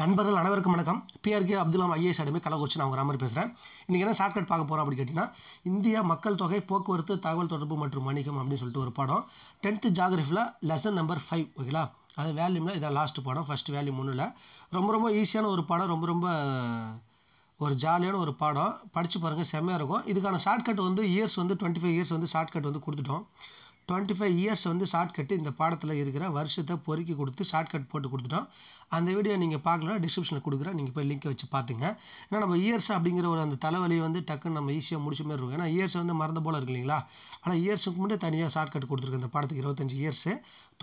நண்பர்கள் அனைவருக்கும் வணக்கம் பிஆர்கே அப்துல்லாம் ஐஏஎஸ் அடிமை கள்ளக்குறிச்சி நான் உங்கள் ராமர் பேசுகிறேன் இன்றைக்கி என்ன ஷார்ட்கட் பார்க்க போகிறோம் அப்படின்னு கேட்டிங்கன்னா இந்தியா மக்கள் தொகை போக்குவரத்து தகவல் தொடர்பு மற்றும் வணிகம் அப்படின்னு சொல்லிட்டு ஒரு பாடம் டென்த்து ஜாகிரஃபியில் லெசன் நம்பர் ஃபைவ் ஓகேங்களா அது வேல்யூமில் இதான் லாஸ்ட் பாடம் ஃபஸ்ட் வேல்யூ முன்னில் ரொம்ப ரொம்ப ஈஸியான ஒரு பாடம் ரொம்ப ரொம்ப ஒரு ஜாலியான ஒரு பாடம் படித்து பாருங்கள் செம்மையாக இருக்கும் இதுக்கான ஷார்ட்கட் வந்து இயர்ஸ் வந்து டுவெண்ட்டி ஃபைவ் இயர்ஸ் வந்து ஷார்ட்கட் வந்து கொடுத்துட்டோம் டுவெண்ட்டி ஃபைவ் இயர்ஸ் வந்து ஷார்ட்கட்டு இந்த பாடத்தில் இருக்கிற வருஷத்தை பொறுக்கி கொடுத்து ஷார்ட்கட் போட்டு கொடுத்துட்டோம் அந்த வீடியோ நீங்கள் பார்க்கலாம் டிஸ்கிரிப்ஷனில் கொடுக்குறேன் நீங்கள் போய் லிங்க்கை வச்சு பார்த்துங்க ஏன்னா நம்ம இயர்ஸ் அப்படிங்கிற ஒரு அந்த தலைவலி வந்து டக்குன்னு நம்ம ஈஸியாக முடிச்ச மாதிரி இருக்கும் ஏன்னா இயர்ஸ் வந்து மறந்த போல் இருக்கு இல்லைங்களா ஆனால் இயர்ஸுக்கு முன்னே தனியாக ஷார்ட்கட் கொடுத்துருக்கு இந்த பாடத்துக்கு இருபத்தஞ்சி இயர்ஸு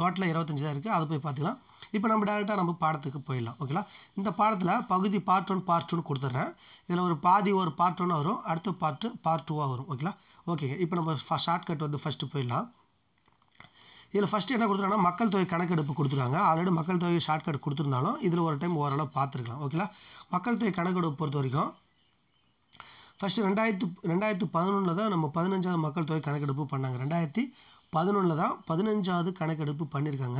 டோட்டலாக இருபத்தஞ்சி தான் இருக்குது அதை போய் பார்த்துக்கலாம் இப்போ நம்ம டேரெக்டாக நம்ம பாடத்துக்கு போயிடலாம் ஓகேங்களா இந்த பாடத்தில் பகுதி பார்ட் ஒன் பார்ட் டூன்னு கொடுத்துட்றேன் இதில் ஒரு பாதி ஒரு பார்ட் ஒன்னாக வரும் அடுத்த பார்ட்டு பார்ட் டூவாக வரும் ஓகேங்களா ஓகேங்க இப்போ நம்ம ஷார்ட்கட் வந்து ஃபஸ்ட்டு போயிடலாம் இதில் ஃபஸ்ட்டு என்ன கொடுத்துருக்காங்கன்னா மக்கள் தொகை கணக்கெடுப்பு கொடுத்துருக்காங்க ஆல்ரெடி மக்கள் தொகை ஷார்ட்கட் கொடுத்துருந்தாலும் இதில் ஒரு டைம் ஓரளவு பார்த்துருக்கலாம் ஓகேங்களா மக்கள் தொகை கணக்கெடுப்பு பொறுத்த வரைக்கும் ஃபஸ்ட்டு ரெண்டாயிரத்து ரெண்டாயிரத்து பதினொன்றில் தான் நம்ம பதினஞ்சாவது மக்கள் தொகை கணக்கெடுப்பு பண்ணாங்க ரெண்டாயிரத்தி பதினொன்றில் தான் பதினஞ்சாவது கணக்கெடுப்பு பண்ணியிருக்காங்க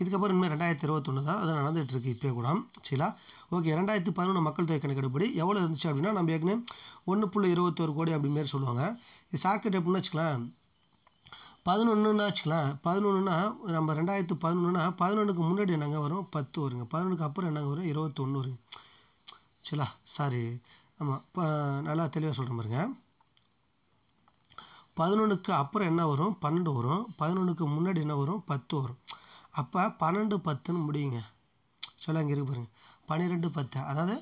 இதுக்கப்புறம் இனிமேல் ரெண்டாயிரத்தி இருபத்தொன்று தான் அது நடந்துகிட்ருக்கு இப்போ கூட சரிங்களா ஓகே ரெண்டாயிரத்து பதினொன்று மக்கள் தொகை கணக்கெடுப்படி எவ்வளோ இருந்துச்சு அப்படின்னா நம்ம ஏற்கனவே ஒன்று புள்ளி இருபத்தோரு கோடி அப்படிமாரி சொல்லுவாங்க இது ஷார்ட்கட் எப்படின்னு வச்சுக்கலாம் பதினொன்றுன்னு வச்சுக்கலாம் பதினொன்றுனா நம்ம ரெண்டாயிரத்து பதினொன்றுனா பதினொன்றுக்கு முன்னாடி என்னங்க வரும் பத்து வருங்க பதினொன்றுக்கு அப்புறம் என்னங்க வரும் இருபத்தொன்று வருங்க சரிங்களா சாரி ஆமாம் இப்போ நல்லா தெளிவாக சொல்கிற மாதிரிங்க பதினொன்றுக்கு அப்புறம் என்ன வரும் பன்னெண்டு வரும் பதினொன்றுக்கு முன்னாடி என்ன வரும் பத்து வரும் அப்போ பன்னெண்டு பத்துன்னு முடியுங்க சொல்ல இங்கே இருக்கு பாருங்கள் பன்னிரெண்டு பத்து அதாவது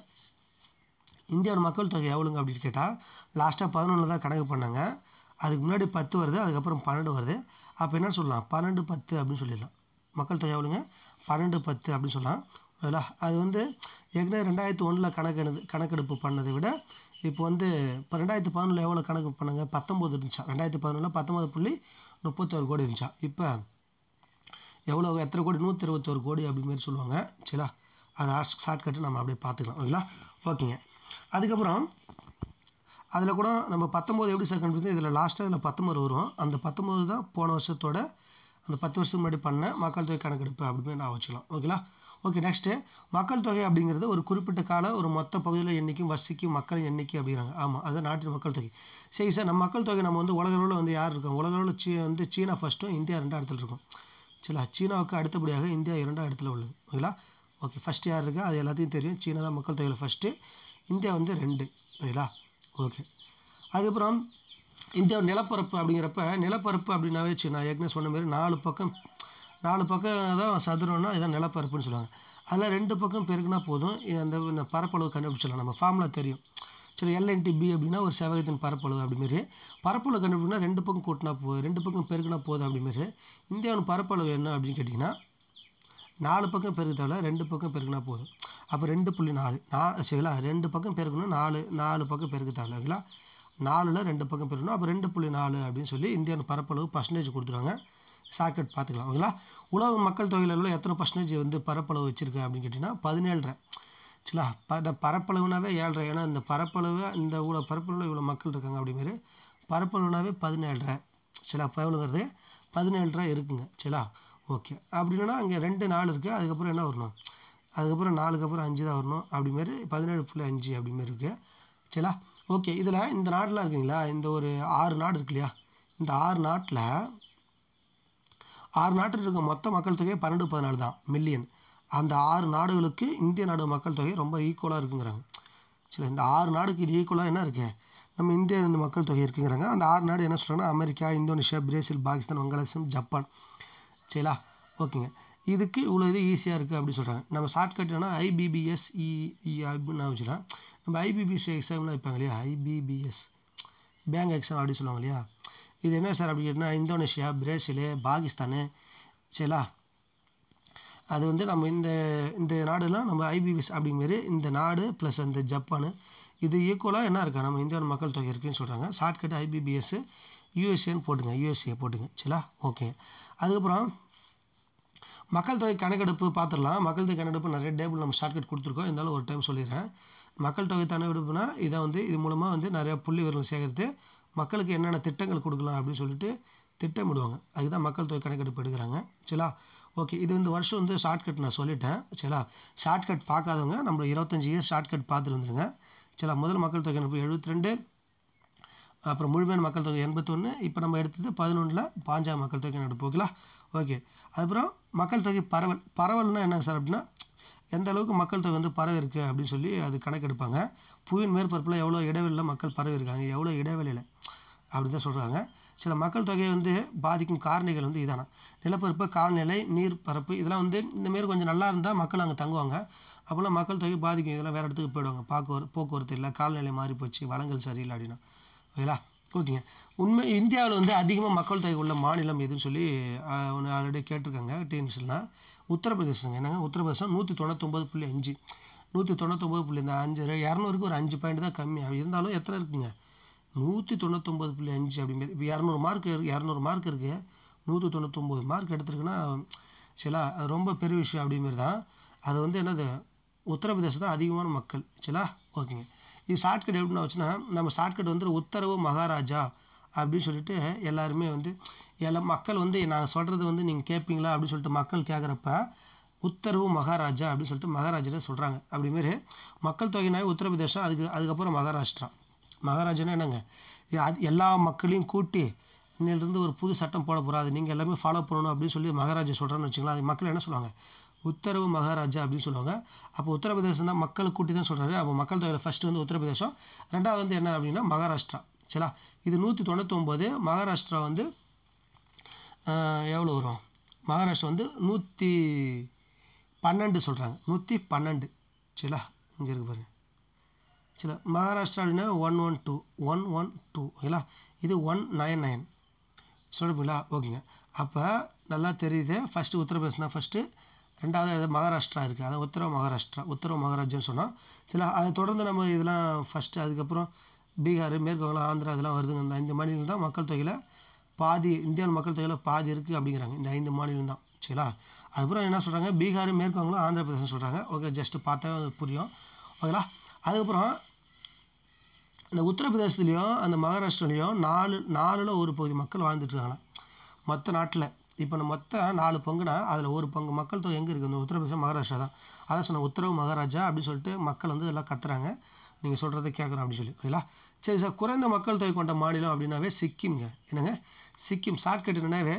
இந்தியாவோட மக்கள் தொகை எவ்வளோங்க அப்படின்னு கேட்டால் லாஸ்ட்டாக பதினொன்று தான் கணக்கு பண்ணாங்க அதுக்கு முன்னாடி பத்து வருது அதுக்கப்புறம் பன்னெண்டு வருது அப்போ என்ன சொல்லலாம் பன்னெண்டு பத்து அப்படின்னு சொல்லிடலாம் மக்கள் தொகை எவ்வளோங்க பன்னெண்டு பத்து அப்படின்னு சொல்லலாம் அது வந்து ஏற்கனவே ரெண்டாயிரத்து ஒன்றில் கணக்கெடு கணக்கெடுப்பு பண்ணதை விட இப்போ வந்து இப்போ ரெண்டாயிரத்து பதினொன்றில் எவ்வளோ கணக்கு பண்ணுங்க பத்தொம்போது இருந்துச்சா ரெண்டாயிரத்து பதினொன்றில் பத்தொம்பது புள்ளி முப்பத்தோரு கோடி இருந்துச்சா இப்போ எவ்வளோ எத்தனை கோடி நூற்றி இருபத்தோரு கோடி அப்படிமாரி சொல்லுவாங்க சரிங்களா அது ஷார்ட்கட்டு நம்ம அப்படியே பார்த்துக்கலாம் ஓகேங்களா ஓகேங்க அதுக்கப்புறம் அதில் கூட நம்ம பத்தொம்போது எப்படி சார் கண்டுபிடிச்சது இதில் லாஸ்ட்டாக இதில் பத்தொம்பது வரும் அந்த பத்தொம்போது தான் போன வருஷத்தோட அந்த பத்து வருஷம் முன்னாடி பண்ண மக்கள் தொகை கணக்கெடுப்பு அப்படின்னு நான் வச்சுக்கலாம் ஓகேங்களா ஓகே நெக்ஸ்ட்டு மக்கள் தொகை அப்படிங்கிறது ஒரு குறிப்பிட்ட கால ஒரு மொத்த பகுதியில் எண்ணிக்கும் வசிக்கும் மக்கள் எண்ணிக்கை அப்படிங்கிறாங்க ஆமாம் அதுதான் நாட்டின் மக்கள் தொகை சரி சார் நம்ம மக்கள் தொகை நம்ம வந்து உலகளவில் வந்து யார் இருக்கோம் உலகளவில் சீ வந்து சீனா ஃபஸ்ட்டும் இந்தியா ரெண்டாம் இடத்துல இருக்கும் சரிங்களா சீனாவுக்கு அடுத்தபடியாக இந்தியா இரண்டாம் இடத்துல உள்ளது ஓகேங்களா ஓகே ஃபஸ்ட்டு யார் இருக்கா அது எல்லாத்தையும் தெரியும் சீனா தான் மக்கள் தொகையில் ஃபஸ்ட்டு இந்தியா வந்து ரெண்டு ஓகேங்களா ஓகே அதுக்கப்புறம் இந்தியா நிலப்பரப்பு அப்படிங்கிறப்ப நிலப்பரப்பு அப்படின்னாவே வச்சு நான் ஏற்கனவே சொன்ன மாதிரி நாலு பக்கம் நாலு பக்கம் தான் சதுரம்னா இதான் நிலப்பரப்புன்னு சொல்லுவாங்க அதில் ரெண்டு பக்கம் பெருக்குனா போதும் அந்த பரப்பளவு கண்டுபிடிச்சிடலாம் நம்ம ஃபார்முலா தெரியும் சரி எல்என்டி பி அப்படின்னா ஒரு செவகத்தின் பரப்பளவு அப்படிமாரி பரப்பளவு கண்டுபிடினா ரெண்டு பக்கம் கூட்டினா போ ரெண்டு பக்கம் பெருக்குனா போதும் அப்படிமாரி இந்தியாவின் பரப்பளவு என்ன அப்படின்னு கேட்டிங்கன்னா நாலு பக்கம் பெருக்க ரெண்டு பக்கம் பெருக்குனா போதும் அப்போ ரெண்டு புள்ளி நாலு நான் சரிங்களா ரெண்டு பக்கம் பெருக்கணும் நாலு நாலு பக்கம் பெருக்க ஓகேங்களா நாலில் ரெண்டு பக்கம் பெருக்கணும் அப்போ ரெண்டு புள்ளி நாலு அப்படின்னு சொல்லி இந்தியாவின் பரப்பளவு பர்சன்டேஜ் கொடுத்துருவாங்க ஷார்ட்கட் பார்த்துக்கலாம் ஓகேங்களா உலக மக்கள் தொகையில் உள்ள எத்தனை பர்சன்டேஜ் வந்து பரப்பளவு வச்சுருக்கு அப்படின்னு கேட்டிங்கன்னா பதினேழரை சரிங்களா ப பரப்பளவுனாவே ஏழரை ஏன்னா இந்த பரப்பளவு இந்த இவ்வளோ பரப்பளவில் இவ்வளோ மக்கள் இருக்காங்க அப்படிமாரி பரப்பளவுனாவே பதினேழரை சில எவ்வளோங்கிறது பதினேழு ரூபா இருக்குங்க சரிங்களா ஓகே அப்படி இல்லைன்னா அங்கே ரெண்டு நாள் இருக்குது அதுக்கப்புறம் என்ன வரணும் அதுக்கப்புறம் நாலுக்கு அப்புறம் அஞ்சு தான் வரணும் அப்படிமாரி பதினேழு புள்ளி அஞ்சு அப்படிமாரி இருக்குது சரிங்களா ஓகே இதில் இந்த நாடெலாம் இருக்குங்களா இந்த ஒரு ஆறு நாடு இருக்கு இல்லையா இந்த ஆறு நாட்டில் ஆறு நாட்டில் இருக்க மொத்த மக்கள் தொகை பன்னெண்டு பதினாலு தான் மில்லியன் அந்த ஆறு நாடுகளுக்கு இந்திய நாடு மக்கள் தொகை ரொம்ப ஈக்குவலாக இருக்குங்கிறாங்க சரி இந்த ஆறு நாடுக்கு இது ஈக்குவலாக என்ன இருக்குது நம்ம இந்தியா இந்த மக்கள் தொகை இருக்குங்கிறாங்க அந்த ஆறு நாடு என்ன சொல்கிறாங்கன்னா America Indonesia Brazil Pakistan Vangaladesam Japan சரிங்களா ஓகேங்க இதுக்கு இவ்வளோ இது ஈஸியாக இருக்குது அப்படின்னு சொல்கிறாங்க நம்ம ஷார்ட்கட்னா ஐபிபிஎஸ் இஇஆப்னு வச்சுக்கலாம் நம்ம ஐபிபிஎஸ் எக்ஸாம்லாம் வைப்பாங்க இல்லையா ஐபிபிஎஸ் பேங்க் எக்ஸாம் அப்படின்னு சொல்லுவாங்க இல்லையா இது என்ன சார் அப்படின்னு கேட்டால் இந்தோனேஷியா பிரேசிலு பாகிஸ்தானு சிலா அது வந்து நம்ம இந்த இந்த நாடுலாம் நம்ம ஐபிபிஎஸ் அப்படிங்கிற இந்த நாடு ப்ளஸ் அந்த ஜப்பானு இது ஈக்குவலாக என்ன இருக்கா நம்ம இந்தியாவோட மக்கள் தொகை இருக்குன்னு சொல்கிறாங்க ஷார்ட்கட் ஐபிபிஎஸ் யூஎஸ்ஏன்னு போட்டுங்க யூஎஸ்ஏ போட்டுங்க சரிலா ஓகே அதுக்கப்புறம் மக்கள் தொகை கணக்கெடுப்பு பார்த்துடலாம் மக்கள் தொகை கணக்கெடுப்பு நிறைய டேபிள் நம்ம ஷார்ட்கட் கொடுத்துருக்கோம் இருந்தாலும் ஒரு டைம் சொல்லிடுறேன் மக்கள் தொகை கணக்கெடுப்புனா இதை வந்து இது மூலமாக வந்து நிறையா புள்ளி விவரம் சேகரித்து மக்களுக்கு என்னென்ன திட்டங்கள் கொடுக்கலாம் அப்படின்னு சொல்லிட்டு திட்டமிடுவாங்க அதுதான் மக்கள் தொகை கணக்கெடுப்பு எடுக்கிறாங்க சரிங்களா ஓகே இது இந்த வருஷம் வந்து ஷார்ட்கட் நான் சொல்லிட்டேன் சரிங்களா ஷார்ட்கட் பார்க்காதவங்க நம்ம இருபத்தஞ்சி இயர் ஷார்ட்கட் பார்த்துட்டு வந்துடுங்க சரிங்களா முதல் மக்கள் தொகை கணக்கெடுப்பு எழுபத்தி ரெண்டு அப்புறம் முழுமையான மக்கள் தொகை எண்பத்தொன்று இப்போ நம்ம எடுத்தது பதினொன்றில் பாஞ்சா மக்கள் தொகை என்ன ஓகேங்களா ஓகே அதுக்கப்புறம் மக்கள் தொகை பரவல் பரவல்னால் என்ன சார் அப்படின்னா எந்த அளவுக்கு மக்கள் தொகை வந்து பரவி இருக்குது அப்படின்னு சொல்லி அது கணக்கெடுப்பாங்க புவியின் மேற்பரப்பில் எவ்வளோ இடைவெளியில் மக்கள் பரவி இருக்காங்க எவ்வளோ இடைவெளியில் அப்படி தான் சொல்கிறாங்க சில மக்கள் தொகையை வந்து பாதிக்கும் காரணிகள் வந்து இதானா நிலப்பரப்பு காலநிலை பரப்பு இதெல்லாம் வந்து இந்தமாரி கொஞ்சம் நல்லா இருந்தால் மக்கள் அங்கே தங்குவாங்க அப்போல்லாம் மக்கள் தொகை பாதிக்கும் இதெல்லாம் வேறு இடத்துக்கு போயிடுவாங்க பார்க்குவர போக்குவரத்து இல்லை காலநிலை மாறி போச்சு வளங்கள் சரியில்லை அப்படின்னா ஓகேங்களா ஓகேங்க உண்மை இந்தியாவில் வந்து அதிகமாக மக்கள் தொகை உள்ள மாநிலம் எதுன்னு சொல்லி ஒன்று ஆல்ரெடி கேட்டிருக்காங்க டிஎன்சிலாம் உத்தரப்பிரதேசங்க என்னங்க உத்தரப்பிரதேசம் நூற்றி தொண்ணூத்தொம்பது புள்ளி அஞ்சு நூற்றி தொண்ணூத்தொம்பது புள்ளி இந்த அஞ்சு இரநூறுக்கு ஒரு அஞ்சு பாயிண்ட் தான் கம்மியாக இருந்தாலும் எத்தனை இருக்குங்க நூற்றி தொண்ணூத்தொம்பது புள்ளி அஞ்சு அப்படிங்கிறது இப்போ இரநூறு மார்க் இரநூறு மார்க் இருக்குது நூற்றி தொண்ணூத்தொம்பது மார்க் எடுத்துருக்குன்னா சிலா அது ரொம்ப பெரிய விஷயம் அப்படிங்கிறது தான் அது வந்து என்னது உத்தரப்பிரதேசம் தான் அதிகமான மக்கள் சிலா ஓகேங்க இது ஷார்ட்கட் எப்படின்னா வச்சுன்னா நம்ம ஷார்ட்கட் வந்து உத்தரவு மகாராஜா அப்படின்னு சொல்லிட்டு எல்லாருமே வந்து எல்லா மக்கள் வந்து நாங்கள் சொல்கிறது வந்து நீங்கள் கேட்பீங்களா அப்படின்னு சொல்லிட்டு மக்கள் கேட்குறப்ப உத்தரவு மகாராஜா அப்படின்னு சொல்லிட்டு மகாராஜா சொல்கிறாங்க அப்படிமாரி மக்கள் தொகை உத்தரப்பிரதேசம் அதுக்கு அதுக்கப்புறம் மகாராஷ்டிரா மகாராஜான்னா என்னங்க அது எல்லா மக்களையும் கூட்டி இன்னிலிருந்து ஒரு புது சட்டம் போட போகிறாது நீங்கள் எல்லாமே ஃபாலோ பண்ணணும் அப்படின்னு சொல்லி மகாராஜா சொல்கிறான்னு வச்சுக்கலாம் அது மக்கள் என்ன சொல்லுவாங்க உத்தரவு மகாராஜா அப்படின்னு சொல்லுவாங்க அப்போ உத்தரப்பிரதேசம் தான் மக்களை கூட்டி தான் சொல்கிறாரு அப்போ மக்கள் தொகையில் ஃபஸ்ட்டு வந்து உத்தரப்பிரதேசம் ரெண்டாவது வந்து என்ன அப்படின்னா மகாராஷ்டிரா சரிங்களா இது நூற்றி தொண்ணூத்தொம்போது மகாராஷ்டிரா வந்து எவ்வளோ வரும் மகாராஷ்டிரா வந்து நூற்றி பன்னெண்டு சொல்கிறாங்க நூற்றி பன்னெண்டு சரிங்களா இங்கே இருக்கு பாருங்க சில மகாராஷ்டிரா அப்படின்னா one one two one one two ஓகேங்களா இது ஒன் நைன் நைன் சொல்லுங்களா ஓகேங்க அப்போ நல்லா தெரியுது ஃபஸ்ட்டு உத்தரப்பிரதேசம் தான் ஃபஸ்ட்டு ரெண்டாவது மகாராஷ்டிரா இருக்குது அதாவது உத்தரவு மகாராஷ்டிரா உத்தரவு மகாராஜான்னு சொன்னால் சில அதை தொடர்ந்து நம்ம இதெல்லாம் ஃபஸ்ட்டு அதுக்கப்புறம் பீகார் மேற்கு வங்காளம் ஆந்திரா இதெல்லாம் வருதுங்க இந்த மாநிலம் தான் மக்கள் தொகையில் பாதி இந்தியாவில் மக்கள் தொகையில் பாதி இருக்குது அப்படிங்கிறாங்க இந்த ஐந்து மாநிலம் தான் சரிங்களா அதுக்கப்புறம் என்ன சொல்கிறாங்க பீகார் மேற்கு வங்காளம் ஆந்திர பிரதேசம் சொல்கிறாங்க ஓகே ஜஸ்ட் பார்த்தா புரியும் ஓகேங்களா அதுக்கப்புறம் இந்த உத்தரப்பிரதேசத்துலேயும் அந்த மகாராஷ்டிராலேயும் நாலு நாலில் ஒரு பகுதி மக்கள் இருக்காங்க மற்ற நாட்டில் இப்போ நம்ம மொத்தம் நாலு பங்குனா அதில் ஒரு பங்கு மக்கள் தொகை எங்கே இருக்குது இந்த உத்தரப்பிரதேசம் மகாராஷ்டிரா தான் அதான் சொன்ன உத்தரவு மகாராஜா அப்படின்னு சொல்லிட்டு மக்கள் வந்து எல்லாம் கத்துறாங்க நீங்கள் சொல்கிறத கேட்குறோம் அப்படின்னு சொல்லி ஓகேங்களா சரி சார் குறைந்த மக்கள் தொகை கொண்ட மாநிலம் அப்படின்னாவே சிக்கிம்ங்க என்னங்க சிக்கிம் ஷார்ட்கட் என்னன்னாவே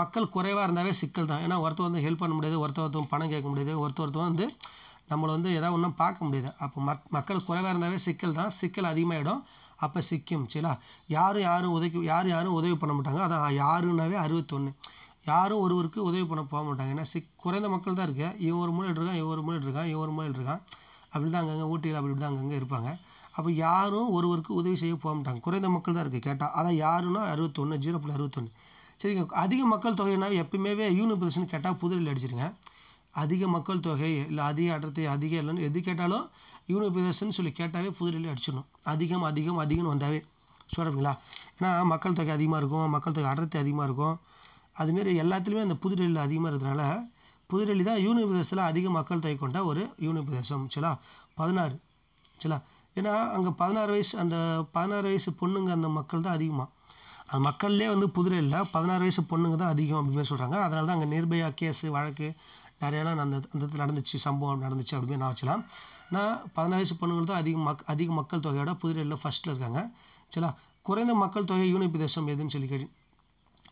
மக்கள் குறைவாக இருந்தாவே சிக்கல் தான் ஏன்னா ஒருத்தர் வந்து ஹெல்ப் பண்ண முடியாது ஒருத்தர் ஒருத்தவங்க பணம் கேட்க முடியாது ஒருத்தர் ஒருத்தவங்க வந்து நம்மளை வந்து எதாவது ஒன்றும் பார்க்க முடியாது அப்போ மக் மக்கள் குறைவாக இருந்தாவே சிக்கல் தான் சிக்கல் அதிகமாகிடும் அப்போ சிக்கிம் சரிங்களா யாரும் யாரும் உதவி யார் யாரும் உதவி பண்ண மாட்டாங்க அதான் யாருன்னாவே அறுபத்தொன்று யாரும் ஒருவருக்கு உதவி பண்ண போக மாட்டாங்க ஏன்னா சிக் குறைந்த மக்கள் தான் இருக்க இவன் ஒரு மூலையில் இருக்கான் இவன் ஒரு மூலையில் இருக்கான் இவன் ஒரு மூலையில் இருக்கான் அப்படி தான் அங்கங்கே ஊட்டியில் அப்படி தான் அங்கங்கே இருப்பாங்க அப்போ யாரும் ஒருவருக்கு உதவி செய்ய போக மாட்டாங்க குறைந்த மக்கள் தான் இருக்குது கேட்டால் அதான் யாருன்னா அறுபத்தொன்று ஜீரோ புள்ளி அறுபத்தொன்று சரிங்க அதிக மக்கள் தொகைனா எப்பயுமே யூனிபர்சன் கேட்டால் புதுடில் அடிச்சிருங்க அதிக மக்கள் தொகை இல்லை அதிக அடர்த்தி அதிகம் இல்லைன்னு எது கேட்டாலும் யூனிபிரதேசன் சொல்லி கேட்டாவே புதுடில் அடிச்சிடணும் அதிகம் அதிகம் அதிகம்னு வந்தாவே சொல்கிறீங்களா ஏன்னா மக்கள் தொகை அதிகமாக இருக்கும் மக்கள் தொகை அடர்த்தி அதிகமாக இருக்கும் அதுமாரி எல்லாத்துலேயுமே அந்த புதுடெல்லியில் அதிகமாக இருக்கிறதுனால புதுடெல்லி தான் யூனியன் பிரதேசத்தில் அதிக மக்கள் தொகை கொண்ட ஒரு யூனியன் பிரதேசம் சரியா பதினாறு சரியா ஏன்னா அங்கே பதினாறு வயசு அந்த பதினாறு வயசு பொண்ணுங்க அந்த மக்கள் தான் அதிகமாக அந்த மக்கள்லேயே வந்து புதுடெல்லியில் பதினாறு வயசு பொண்ணுங்க தான் அதிகம் அப்படின்னு சொல்கிறாங்க அதனால தான் அங்கே நிர்பயா கேஸு வழக்கு நிறையெல்லாம் அந்த அந்த நடந்துச்சு சம்பவம் நடந்துச்சு அப்படின்னு நான் வச்சலாம் நான் பதினாறு வயசு பொண்ணுங்கள் தான் அதிக மக் அதிக மக்கள் தொகையோட புதுடெல்லியில் ஃபஸ்ட்டில் இருக்காங்க சரியா குறைந்த மக்கள் தொகை யூனியன் பிரதேசம் எதுன்னு சொல்லி கேட்டு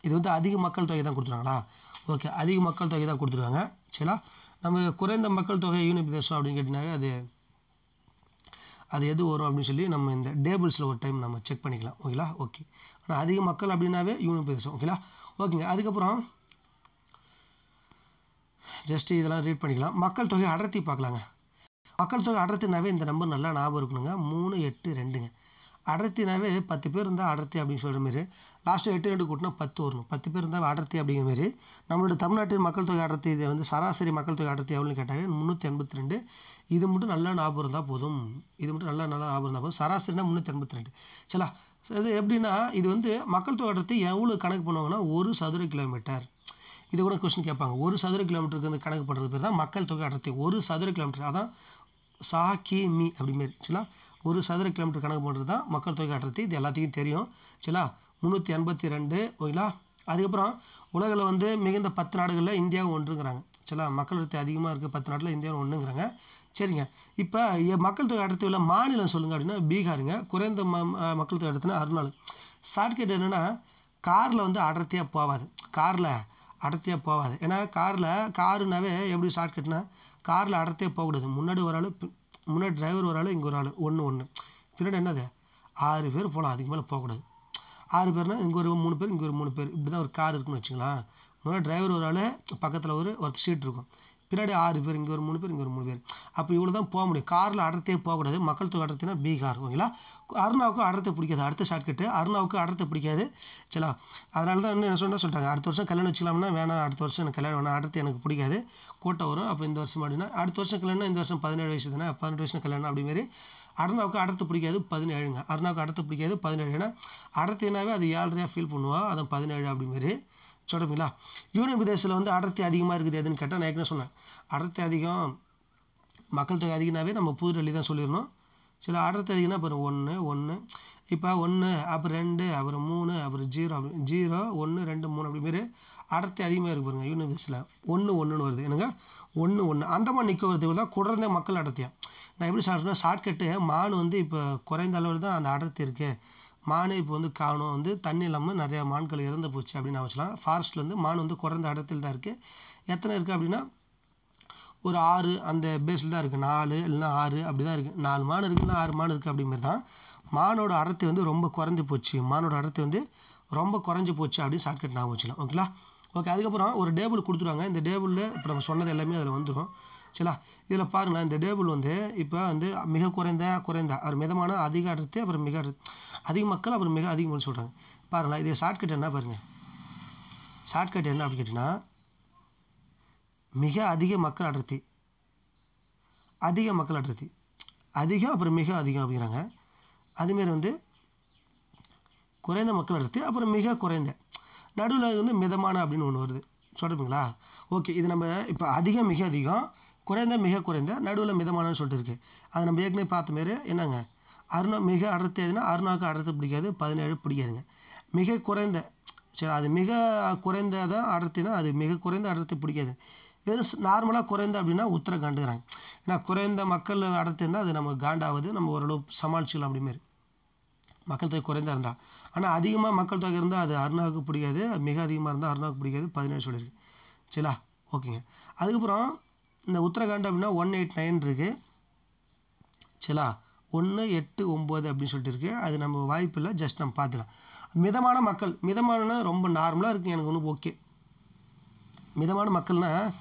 இது வந்து அதிக மக்கள் தொகை தான் கொடுத்துருவாங்களா ஓகே அதிக மக்கள் தொகை தான் கொடுத்துருவாங்க சரிங்களா நம்ம குறைந்த மக்கள் தொகை பிரதேசம் அப்படின்னு கேட்டீங்கன்னாவே அது அது எது வரும் அப்படின்னு சொல்லி நம்ம இந்த டேபிள்ஸில் ஒரு டைம் நம்ம செக் பண்ணிக்கலாம் ஓகேங்களா ஓகே ஆனால் அதிக மக்கள் அப்படின்னாவே பிரதேசம் ஓகேங்களா ஓகேங்க அதுக்கப்புறம் ஜஸ்ட் இதெல்லாம் ரீட் பண்ணிக்கலாம் மக்கள் தொகை அடர்த்தி பார்க்கலாங்க மக்கள் தொகை அடர்த்தினாவே இந்த நம்பர் நல்லா ஞாபகம் இருக்கணுங்க மூணு எட்டு ரெண்டுங்க அடர்த்தினாவே பத்து பேர் இருந்தால் அடர்த்தி அப்படின்னு சொல்கிற மாதிரி லாஸ்ட்டு எட்டு ரெண்டு கூட்டினா பத்து வரணும் பத்து பேர் இருந்தால் அடர்த்தி அப்படிங்கிற மாதிரி நம்மளோட தமிழ்நாட்டின் மக்கள் தொகை அடர்த்தி இதை வந்து சராசரி மக்கள் தொகை அடர்த்தி எவ்வளோன்னு கேட்டாங்க முந்நூற்றி எண்பத்தி ரெண்டு இது மட்டும் நல்லா ஞாபகம் இருந்தால் போதும் இது மட்டும் நல்லா நல்லா ஞாபகம் இருந்தால் போதும் சராசரினா முந்நூற்றி எண்பத்தி ரெண்டு சரிங்களா இது எப்படின்னா இது வந்து மக்கள் தொகை அடர்த்தி எவ்வளோ கணக்கு பண்ணுவாங்கன்னா ஒரு சதுர கிலோமீட்டர் இது கூட கொஸ்டின் கேட்பாங்க ஒரு சதுர கிலோமீட்டருக்கு வந்து கணக்கு பண்ணுறது பேர் தான் மக்கள் தொகை அடர்த்தி ஒரு சதுர கிலோமீட்டர் அதான் சா கி மீ அப்படிமாரி சரிங்களா ஒரு சதுர கிலோமீட்டர் கணக்கு பண்ணுறது தான் மக்கள் தொகை அடர்த்தி இது எல்லாத்துக்கும் தெரியும் சரிங்களா முந்நூற்றி எண்பத்தி ரெண்டு ஓகேங்களா அதுக்கப்புறம் உலகில் வந்து மிகுந்த பத்து நாடுகளில் இந்தியாவும் ஒன்றுங்கிறாங்க சரிங்களா மக்கள் அடர்த்தி அதிகமாக இருக்குது பத்து நாட்டில் இந்தியாவில் ஒன்றுங்கிறாங்க சரிங்க இப்போ மக்கள் தொகை அடர்த்தி உள்ள மாநிலம் சொல்லுங்கள் அப்படின்னா பீகாருங்க குறைந்த ம மக்கள் தொகை அடர்த்தினா அருணாள் ஷார்ட்கட் என்னென்னா காரில் வந்து அடர்த்தியாக போகாது காரில் அடர்த்தியாக போகாது ஏன்னா காரில் காருனாவே எப்படி ஷார்ட்கட்னா காரில் அடர்த்தியாக போகக்கூடாது முன்னாடி ஒரு ஆள் முன்னாடி டிரைவர் ஒரு ஆள் இங்கே ஒரு ஆள் ஒன்று ஒன்று பின்னாடி என்னது ஆறு பேர் போகலாம் அதுக்கு மேலே போகக்கூடாது ஆறு பேர்னால் இங்கே ஒரு மூணு பேர் இங்கே ஒரு மூணு பேர் இப்படி தான் ஒரு கார் இருக்குன்னு வச்சுங்களேன் முதல்ல டிரைவர் ஒரு ஆள் பக்கத்தில் ஒரு ஒர்க் ஷீட் இருக்கும் பின்னாடி ஆறு பேர் இங்கே ஒரு மூணு பேர் இங்கே ஒரு மூணு பேர் அப்போ இவ்வளோ தான் போக முடியும் காரில் அடர்த்தே போகக்கூடாது மக்கள் தொகை அடர்த்தினா பீகார் ஓகேங்களா அருணாவுக்கு அடர்த்தை பிடிக்காது அடுத்த ஷார்ட்கட்டு அருணாவுக்கு அடர்த்தை பிடிக்காது சில அதனால தான் என்ன சொன்னால் சொல்கிறாங்க அடுத்த வருஷம் கல்யாணம் வச்சுக்கலாம்னா வேணாம் அடுத்த வருஷம் எனக்கு கல்யாணம் வேணாம் அடுத்து எனக்கு பிடிக்காது கூட்டம் வரும் அப்போ இந்த வருஷம் அப்படின்னா அடுத்த வருஷம் கல்யாணம் இந்த வருஷம் பதினேழு வயசு தானே பதினெட்டு வருஷம் கல்யாணம் அப்படிமாரி அருணாவுக்கு அடுத்து பிடிக்காது பதினேழுங்க அருணாவுக்கு அடுத்து பிடிக்காது பதினேழு ஏன்னா அடர்த்தினாவே அது ஏழ்ரையாக ஃபீல் பண்ணுவாள் அதை பதினேழு அப்படிமாரி சொல்கிறீங்களா யூனியன் பிரதேசத்தில் வந்து அடர்த்தி அதிகமாக இருக்குது எதுன்னு கேட்டால் நான் ஏற்கனவே சொன்னேன் அடர்த்தி அதிகம் மக்கள் தொகை அதிகனாவே நம்ம புதுடெல்லி தான் சொல்லிடணும் சில அடர்த்தி அதிகம்னா அப்புறம் ஒன்று ஒன்று இப்போ ஒன்று அப்புறம் ரெண்டு அப்புறம் மூணு அப்புறம் ஜீரோ அப்படி ஜீரோ ஒன்று ரெண்டு மூணு அப்படிமாரி அடர்த்தி அதிகமாக இருக்கு பாருங்கள் யூனியன் பிரதேசத்தில் ஒன்று ஒன்றுன்னு வருது என்னங்க ஒன்று ஒன்று அந்தமான் நிற்க வருது தான் குடர்ந்த மக்கள் அடர்த்தியாக நான் எப்படி சொல்கிறேன் ஷார்ட்கட்டு மான் வந்து இப்போ குறைந்த அளவில் தான் அந்த அடர்த்தி இருக்குது மானு இப்போ வந்து காணும் வந்து தண்ணி இல்லாமல் நிறையா மான்கள் இறந்து போச்சு அப்படின்னு நான் வச்சுலாம் ஃபாரஸ்ட்டில் வந்து மான் வந்து குறைந்த இடத்துல தான் இருக்குது எத்தனை இருக்குது அப்படின்னா ஒரு ஆறு அந்த பேஸில் தான் இருக்குது நாலு இல்லைன்னா ஆறு அப்படி தான் இருக்குது நாலு மான் இருக்குன்னா ஆறு மான் இருக்குது அப்படிமாரி தான் மானோட அடர்த்தி வந்து ரொம்ப குறைஞ்சி போச்சு மானோட அடர்த்தி வந்து ரொம்ப குறைஞ்சி போச்சு அப்படின்னு ஷார்ட்கட் நான் வச்சுக்கலாம் ஓகேங்களா ஓகே அதுக்கப்புறம் ஒரு டேபிள் கொடுத்துருவாங்க இந்த டேபிளில் இப்போ நம்ம சொன்னது எல்லாமே அதில் வந்துடும் சரிங்களா இதில் பாருங்களேன் இந்த டேபிள் வந்து இப்போ வந்து மிக குறைந்த குறைந்த அவர் மிதமான அதிக அடுத்து அப்புறம் மிக அதிக மக்கள் அப்புறம் மிக அதிகம்னு சொல்கிறாங்க பாருங்களேன் இது ஷார்ட்கட் என்ன பாருங்கள் ஷார்ட்கட் என்ன அப்படின்னு கேட்டிங்கன்னா மிக அதிக மக்கள் அடர்த்தி அதிக மக்கள் அடர்த்தி அதிகம் அப்புறம் மிக அதிகம் அப்படிங்கிறாங்க அதுமாரி வந்து குறைந்த மக்கள் அடர்த்தி அப்புறம் மிக குறைந்த நடுவில் வந்து மிதமான அப்படின்னு ஒன்று வருது சொல்கிறீங்களா ஓகே இது நம்ம இப்போ அதிகம் மிக அதிகம் குறைந்த மிக குறைந்த நடுவில் மிதமானன்னு சொல்லிட்டு இருக்குது அது நம்ம ஏற்கனவே பார்த்த மாரி என்னங்க அருணா மிக அடர்த்தி எதுனா அருணாவுக்கு அடர்த்தி பிடிக்காது பதினேழு பிடிக்காதுங்க மிக குறைந்த சரி அது மிக குறைந்ததாக அடர்த்தினா அது மிக குறைந்த அடர்த்தி பிடிக்காது வெறும் நார்மலாக குறைந்த அப்படின்னா காண்டுக்கிறாங்க ஏன்னா குறைந்த மக்கள் அடர்த்தி இருந்தால் அது நம்ம காண்டாவது நம்ம ஓரளவு சமாளிச்சிக்கலாம் அப்படிமாரி மக்கள் தொகை குறைந்தா இருந்தால் ஆனால் அதிகமாக மக்கள் தொகை இருந்தால் அது அருணாவுக்கு பிடிக்காது மிக அதிகமாக இருந்தால் அருணாவுக்கு பிடிக்காது பதினேழு சொல்லியிருக்கு சரிங்களா ஓகேங்க அதுக்கப்புறம் இந்த உத்தரகாண்ட் அப்படின்னா ஒன் எயிட் நைன் இருக்குது சரிங்களா ஒன்று எட்டு ஒம்பது அப்படின்னு சொல்லிட்டு இருக்குது அது நம்ம வாய்ப்பில்லை ஜஸ்ட் நம்ம பார்த்துக்கலாம் மிதமான மக்கள் மிதமான ரொம்ப நார்மலாக இருக்குது எனக்கு ஒன்று ஓகே மிதமான மக்கள்னால்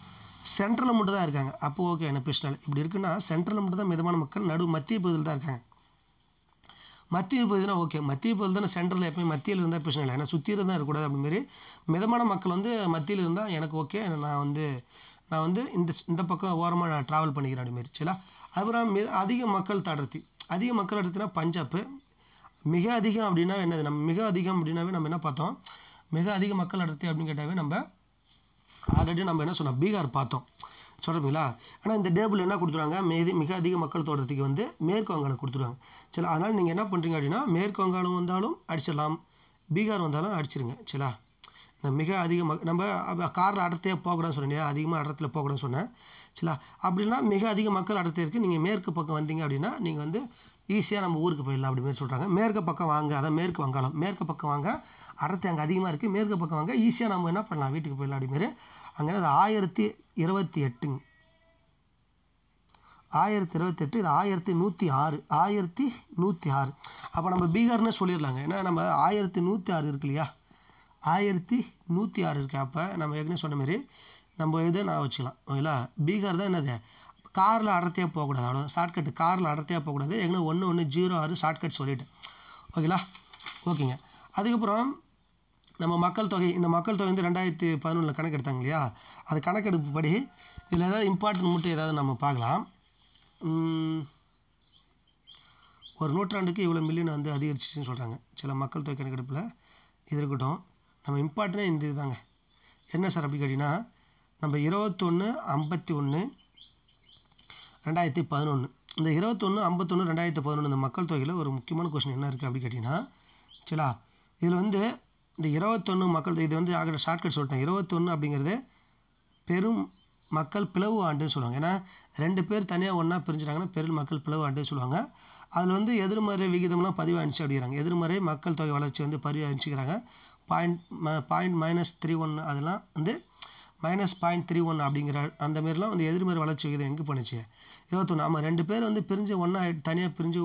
சென்ட்ரலில் மட்டும் தான் இருக்காங்க அப்போது ஓகே எனக்கு பிரச்சனை இப்படி இருக்குன்னா சென்ட்ரலில் மட்டும் தான் மிதமான மக்கள் நடு மத்திய பகுதியில் தான் இருக்காங்க மத்திய பகுதினா ஓகே மத்திய பகுதியில் தான் சென்ட்ரலில் எப்போயும் மத்தியில் இருந்தால் பிரச்சனை இல்லை ஏன்னா சுற்றி இருந்தால் இருக்கக்கூடாது அப்படிமாரி மிதமான மக்கள் வந்து மத்தியில் இருந்தால் எனக்கு ஓகே நான் வந்து நான் வந்து இந்த இந்த பக்கம் ஓரமாக நான் ட்ராவல் பண்ணிக்கிறேன் அப்படிமாரி சரிங்களா அப்புறம் அதிக மக்கள் தடர்த்தி அதிக மக்கள் எடுத்துனா பஞ்சாப்பு மிக அதிகம் அப்படின்னா என்னது நம்ம மிக அதிகம் அப்படின்னாவே நம்ம என்ன பார்த்தோம் மிக அதிக மக்கள் அடர்த்தி அப்படின்னு கேட்டாவே நம்ம ஆல்ரெடி நம்ம என்ன சொன்னோம் பீகார் பார்த்தோம் சொல்கிறீங்களா ஆனால் இந்த டேபிள் என்ன கொடுத்துருவாங்க மிக மிக அதிக மக்கள் தோட்டத்துக்கு வந்து மேற்கு வங்காளம் கொடுத்துருவாங்க சரி அதனால் நீங்கள் என்ன பண்ணுறீங்க அப்படின்னா மேற்கு வங்காளம் வந்தாலும் அடிச்சிடலாம் பீகார் வந்தாலும் அடிச்சிருங்க சரிங்களா மிக அதிகமாக நம்ம காரில் அடர்த்தியாக போகக்கூடாதுன்னு சொன்னேன் அதிகமாக அடர்த்தியில் போகக்கூடாதுன்னு சொன்னேன் சரிங்களா அப்படின்னா மிக அதிக மக்கள் அடர்த்தி இருக்குது நீங்கள் மேற்கு பக்கம் வந்தீங்க அப்படின்னா நீங்கள் வந்து ஈஸியாக நம்ம ஊருக்கு போயிடலாம் அப்படின்னு சொல்கிறாங்க மேற்கு பக்கம் வாங்க அதான் மேற்கு வங்காளம் மேற்கு பக்கம் வாங்க அடர்த்தி அங்கே அதிகமாக இருக்குது மேற்கு பக்கம் வாங்க ஈஸியாக நம்ம என்ன பண்ணலாம் வீட்டுக்கு போயிடலாம் அப்படிமாரி அங்கே அது ஆயிரத்தி இருபத்தி எட்டுங்க ஆயிரத்தி இருபத்தெட்டு இது ஆயிரத்தி நூற்றி ஆறு ஆயிரத்தி நூற்றி ஆறு அப்போ நம்ம பீகார்னே சொல்லிடலாங்க ஏன்னா நம்ம ஆயிரத்தி நூற்றி ஆறு இருக்கு இல்லையா ஆயிரத்தி நூற்றி ஆறு இருக்கு அப்போ நம்ம ஏற்கனவே சொன்ன மாதிரி நம்ம இதை நான் வச்சுக்கலாம் ஓகேங்களா பீகார் தான் என்னது காரில் அடர்த்தியாக போகக்கூடாது அவ்வளோ கட்டு காரில் அடர்த்தியாக போகக்கூடாது ஏற்கனவே ஒன்று ஒன்று ஜீரோ ஆறு ஷார்ட்கட் சொல்லிவிட்டு ஓகேங்களா ஓகேங்க அதுக்கப்புறம் நம்ம மக்கள் தொகை இந்த மக்கள் தொகை வந்து ரெண்டாயிரத்தி பதினொன்றில் கணக்கெடுத்தாங்க இல்லையா அது கணக்கெடுப்பு படி இதில் ஏதாவது இம்பார்ட்டன்ட் மட்டும் ஏதாவது நம்ம பார்க்கலாம் ஒரு நூற்றாண்டுக்கு இவ்வளோ மில்லியன் வந்து அதிகரிச்சுன்னு சொல்கிறாங்க சில மக்கள் தொகை கணக்கெடுப்பில் இது இருக்கட்டும் நம்ம இம்பார்ட்டனே இந்த இதுதாங்க என்ன சார் அப்படி கேட்டிங்கன்னா நம்ம இருபத்தொன்று ஐம்பத்தி ஒன்று ரெண்டாயிரத்தி பதினொன்று இந்த இருபத்தொன்று ஐம்பத்தொன்று ரெண்டாயிரத்தி பதினொன்று இந்த மக்கள் தொகையில் ஒரு முக்கியமான கொஷின் என்ன இருக்குது அப்படின்னு கேட்டிங்கன்னா சரிங்களா இதில் வந்து இந்த இருபத்தொன்று மக்கள் இது வந்து ஆகிற ஷார்ட்கட் சொல்லிட்டேன் இருபத்தொன்று அப்படிங்கிறது பெரும் மக்கள் பிளவு ஆண்டுன்னு சொல்லுவாங்க ஏன்னா ரெண்டு பேர் தனியாக ஒன்றா பிரிஞ்சுட்டாங்கன்னா பெரும் மக்கள் பிளவு ஆண்டுன்னு சொல்லுவாங்க அதில் வந்து எதிர்மறை விகிதம்லாம் பதிவாகிச்சு அப்படிங்கிறாங்க எதிர்மறை மக்கள் தொகை வளர்ச்சி வந்து பதிவாகிச்சுக்கிறாங்க point point minus three one அதெல்லாம் வந்து மைனஸ் பாயிண்ட் த்ரீ ஒன் அப்படிங்கிற அந்த மாரிலாம் வந்து எதிர்மறை வளர்ச்சி விகிதம் எங்கே பண்ணிச்சு இருபத்தொன்று ஆமாம் ரெண்டு பேர் வந்து பிரிஞ்சு ஒன்றா தனியாக பிரிஞ்சு